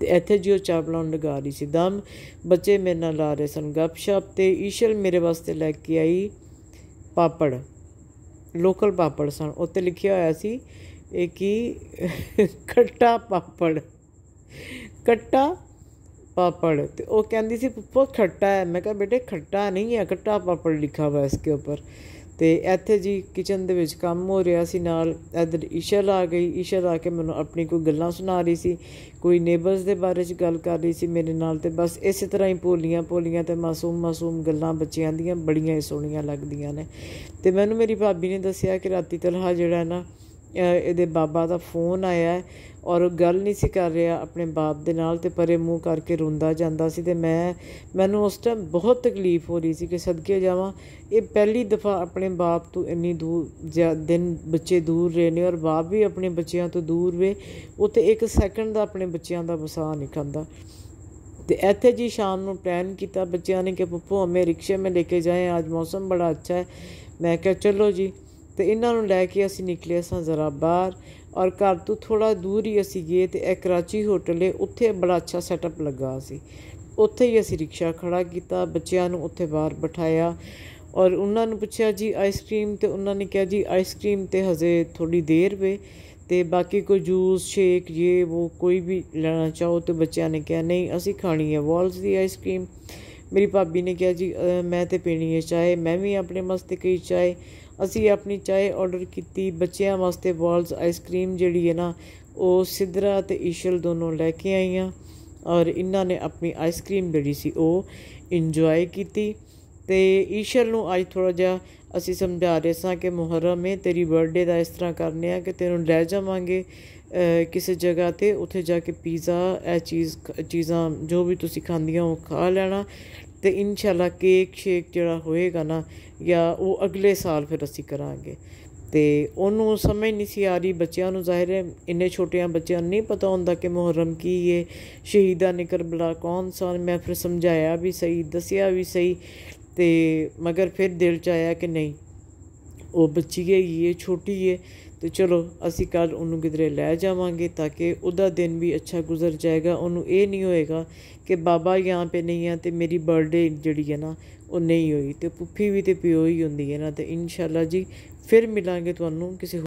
ਤੇ ਇੱਥੇ ਜਿਉ ਚਾਪਲਾਂ ਲਗਾ ਰਹੀ ਸੀ ਦਮ ਬੱਚੇ ਮੇਰੇ ਨਾਲ ਆ ਰਹੇ ਸਨ ਗੱਪਸ਼ਪ ਤੇ ਈਸ਼ਲ ਮੇਰੇ ਵਾਸਤੇ ਲੈ ਕੇ ਆਈ ਪਾਪੜ ਲੋਕਲ ਪਾਪੜ ਸਨ ਉੱਤੇ ਲਿਖਿਆ ਹੋਇਆ ਸੀ ਇਹ ਕੀ ਖੱਟਾ ਪਾਪੜ ਖੱਟਾ ਪਾਪੜ ਤੇ ਉਹ ਕਹਿੰਦੀ ਸੀ ਪੁੱਪਾ ਖੱਟਾ ਹੈ ਮੈਂ ਕਿਹਾ ਬੇਟੇ ਖੱਟਾ ਨਹੀਂ ਹੈ ਖੱਟਾ ਪਾਪੜ ਲਿਖਾ ਹੋਇਆ ਇਸ ਦੇ ਉੱਪਰ ਤੇ ਇੱਥੇ ਜੀ ਕਿਚਨ ਦੇ ਵਿੱਚ ਕੰਮ ਹੋ ਰਿਹਾ ਸੀ ਨਾਲ ਇਧਰ ਈਸ਼ਰ ਆ ਗਈ ਈਸ਼ਰ ਆ ਕੇ ਮੈਨੂੰ ਆਪਣੀ ਕੋਈ ਗੱਲਾਂ ਸੁਣਾ ਰਹੀ ਸੀ ਕੋਈ ਨੇਬਰਸ ਦੇ ਬਾਰੇ 'ਚ ਗੱਲ ਕਰ ਰਹੀ ਸੀ ਮੇਰੇ ਨਾਲ ਤੇ ਬਸ ਇਸੇ ਤਰ੍ਹਾਂ ਹੀ ਪੋਲੀਆਂ ਪੋਲੀਆਂ ਤੇ ਮਾਸੂਮ ਮਾਸੂਮ ਗੱਲਾਂ ਬੱਚਿਆਂ ਦੀਆਂ ਬੜੀਆਂ ਹੀ ਸੋਹਣੀਆਂ ਲੱਗਦੀਆਂ ਨੇ ਤੇ ਮੈਨੂੰ ਮੇਰੀ ਭਾਬੀ ਨੇ ਦੱਸਿਆ ਕਿ ਰਾਤੀ ਤਲਹਾ ਜਿਹੜਾ ਨਾ ਇਹਦੇ ਬਾਬਾ ਦਾ ਫੋਨ ਆਇਆ ਔਰ ਗੱਲ ਨਹੀਂ ਸੀ ਕਰ ਰਿਹਾ ਆਪਣੇ ਬਾਪ ਦੇ ਨਾਲ ਤੇ ਪਰੇ ਮੂੰਹ ਕਰਕੇ ਰੋਂਦਾ ਜਾਂਦਾ ਸੀ ਤੇ ਮੈਂ ਮੈਨੂੰ ਉਸ ਟਾਈਮ ਬਹੁਤ ਤਕਲੀਫ ਹੋ ਰਹੀ ਸੀ ਕਿ ਸਦਕੇ ਜਾਵਾਂ ਇਹ ਪਹਿਲੀ ਦਫਾ ਆਪਣੇ ਬਾਪ ਤੋਂ ਇੰਨੀ ਦੂਰ ਦਿਨ ਬੱਚੇ ਦੂਰ ਰਹੇ ਨੇ ਔਰ ਬਾਪ ਵੀ ਆਪਣੇ ਬੱਚਿਆਂ ਤੋਂ ਦੂਰ ਵੇ ਉਤੇ ਇੱਕ ਸੈਕਿੰਡ ਦਾ ਆਪਣੇ ਬੱਚਿਆਂ ਦਾ ਵਸਾ ਨਹੀਂ ਖੰਦਾ ਤੇ ਇੱਥੇ ਜੀ ਸ਼ਾਮ ਨੂੰ ਪਲਾਨ ਕੀਤਾ ਬੱਚਿਆਂ ਨੇ ਕਿ ਪੱਪੂ ਹਮੇ ਰਿਕਸ਼ੇ ਮੇ ਲੈ ਕੇ ਜਾਏ ਅੱਜ ਮੌਸਮ ਬੜਾ ਅੱਛਾ ਹੈ ਮੈਂ ਕਿਹਾ ਚਲੋ ਜੀ ਤੇ ਇਹਨਾਂ ਨੂੰ ਲੈ ਕੇ ਅਸੀਂ ਨਿਕਲੇ ਸਾਂ ਜ਼ਰਾ ਬਾਹਰ ਔਰ ਘਰ ਤੋਂ ਥੋੜਾ ਦੂਰ ਹੀ ਅਸੀਂ ਗਏ ਤੇ ਇੱਕ ਕਰਾਚੀ ਹੋਟਲ ਹੈ ਉੱਥੇ ਬੜਾ ਅੱਛਾ ਸੈਟਅਪ ਲੱਗਾ ਸੀ ਉੱਥੇ ਹੀ ਅਸੀਂ ਰਿਕਸ਼ਾ ਖੜਾ ਕੀਤਾ ਬੱਚਿਆਂ ਨੂੰ ਉੱਥੇ ਬਾਹਰ ਬਿਠਾਇਆ ਔਰ ਉਹਨਾਂ ਨੂੰ ਪੁੱਛਿਆ ਜੀ ਆਈਸਕ੍ਰੀਮ ਤੇ ਉਹਨਾਂ ਨੇ ਕਿਹਾ ਜੀ ਆਈਸਕ੍ਰੀਮ ਤੇ ਹਜੇ ਥੋੜੀ ਦੇਰ ਵੇ ਤੇ ਬਾਕੀ ਕੋਈ ਜੂਸ ਸ਼ੇਕ ਇਹ ਉਹ ਕੋਈ ਵੀ ਲੈਣਾ ਚਾਹੋ ਤੇ ਬੱਚਿਆਂ ਨੇ ਕਿਹਾ ਨਹੀਂ ਅਸੀਂ ਖਾਣੀ ਹੈ ਵਾਲਸ ਦੀ ਆਈਸਕ੍ਰੀਮ ਮੇਰੀ ਭਾਬੀ ਨੇ ਕਿਹਾ ਜੀ ਮੈਂ ਤੇ ਪੀਣੀ ਹੈ ਚਾਹੇ ਮੈਂ ਵੀ ਆਪਣੇ ਮਸਤੇ ਕਈ ਚਾਹੇ ਅਸੀਂ ਆਪਣੀ ਚਾਹ ਆਰਡਰ ਕੀਤੀ ਬੱਚਿਆਂ ਵਾਸਤੇ ਬਾਲਸ ਆਈਸਕ੍ਰੀਮ ਜਿਹੜੀ ਹੈ ਨਾ ਉਹ ਸਿਧਰਾ ਤੇ ਈਸ਼ਲ ਦੋਨੋਂ ਲੈ ਕੇ ਆਈਆਂ ਔਰ ਇਹਨਾਂ ਨੇ ਆਪਣੀ ਆਈਸਕ੍ਰੀਮ ਜਿਹੜੀ ਸੀ ਉਹ ਇੰਜੋਏ ਕੀਤੀ ਤੇ ਈਸ਼ਲ ਨੂੰ ਅੱਜ ਥੋੜਾ ਜਿਹਾ ਅਸੀਂ ਸਮਝਾ ਰਹੇ ਸਾਂ ਕਿ ਮੁਹਰਮ ਹੈ ਤੇਰੀ ਬਰਥਡੇ ਦਾ ਇਸ ਤਰ੍ਹਾਂ ਕਰਨੇ ਆ ਕਿ ਤੈਨੂੰ ਲੈ ਜਾਵਾਂਗੇ ਕਿਸੇ ਜਗ੍ਹਾ ਤੇ ਉੱਥੇ ਜਾ ਕੇ ਪੀਜ਼ਾ ਇਹ ਚੀਜ਼ ਚੀਜ਼ਾਂ ਜੋ ਵੀ ਤੁਸੀਂ ਖਾਂਦੀਆਂ ਹੋ ਖਾ ਲੈਣਾ ਤੇ ਇਨਸ਼ਾਅੱਲਾ ਕੇਕ ਸ਼ੇਕ ਜਿਹੜਾ ਹੋਏਗਾ ਨਾ ਜਾਂ ਉਹ ਅਗਲੇ ਸਾਲ ਫਿਰ ਅਸੀਂ ਕਰਾਂਗੇ ਤੇ ਉਹਨੂੰ ਸਮਝ ਨਹੀਂ ਸੀ ਆ ਰਹੀ ਬੱਚਿਆਂ ਨੂੰ ਜ਼ਾਹਿਰ ਹੈ ਇੰਨੇ ਛੋਟਿਆਂ ਬੱਚਿਆਂ ਨੂੰ ਨਹੀਂ ਪਤਾ ਹੁੰਦਾ ਕਿ ਮੁਹਰਮ ਕੀ ਹੈ ਸ਼ਹੀਦਾ ਨਿਕਰਬਲਾ ਕੌਣ ਸਨ ਮੈਂ ਫਿਰ ਸਮਝਾਇਆ ਵੀ ਸਹੀ ਦੱਸਿਆ ਵੀ ਸਹੀ ਤੇ ਮਗਰ ਫਿਰ ਦਿਲ ਚ ਆਇਆ ਕਿ ਨਹੀਂ ਉਹ ਬੱਚੀ ਹੈ ਇਹ ਛੋਟੀ ਹੈ ਤੇ ਚਲੋ ਅਸੀਂ ਕੱਲ ਉਹਨੂੰ ਕਿਧਰੇ ਲੈ ਜਾਵਾਂਗੇ ਤਾਂ ਕਿ ਉਹਦਾ ਦਿਨ ਵੀ ਅੱਛਾ ਗੁਜ਼ਰ ਜਾਏਗਾ ਉਹਨੂੰ ਇਹ ਨਹੀਂ ਹੋਏਗਾ ਕਿ ਬਾਬਾ ਯਹਾਂ ਪੇ ਨਹੀਂ ਆ ਤੇ ਮੇਰੀ ਬਰਥਡੇ ਜਿਹੜੀ ਹੈ ਨਾ ਉਹ ਨਹੀਂ ਹੋਈ ਤੇ ਪੁੱਫੀ ਵੀ ਤੇ ਪਿਓ ਹੀ ਹੁੰਦੀ ਹੈ ਨਾ ਤੇ ਇਨਸ਼ਾਅੱਲਾ ਜੀ ਫਿਰ ਮਿਲਾਂਗੇ ਤੁਹਾਨੂੰ ਕਿਸੇ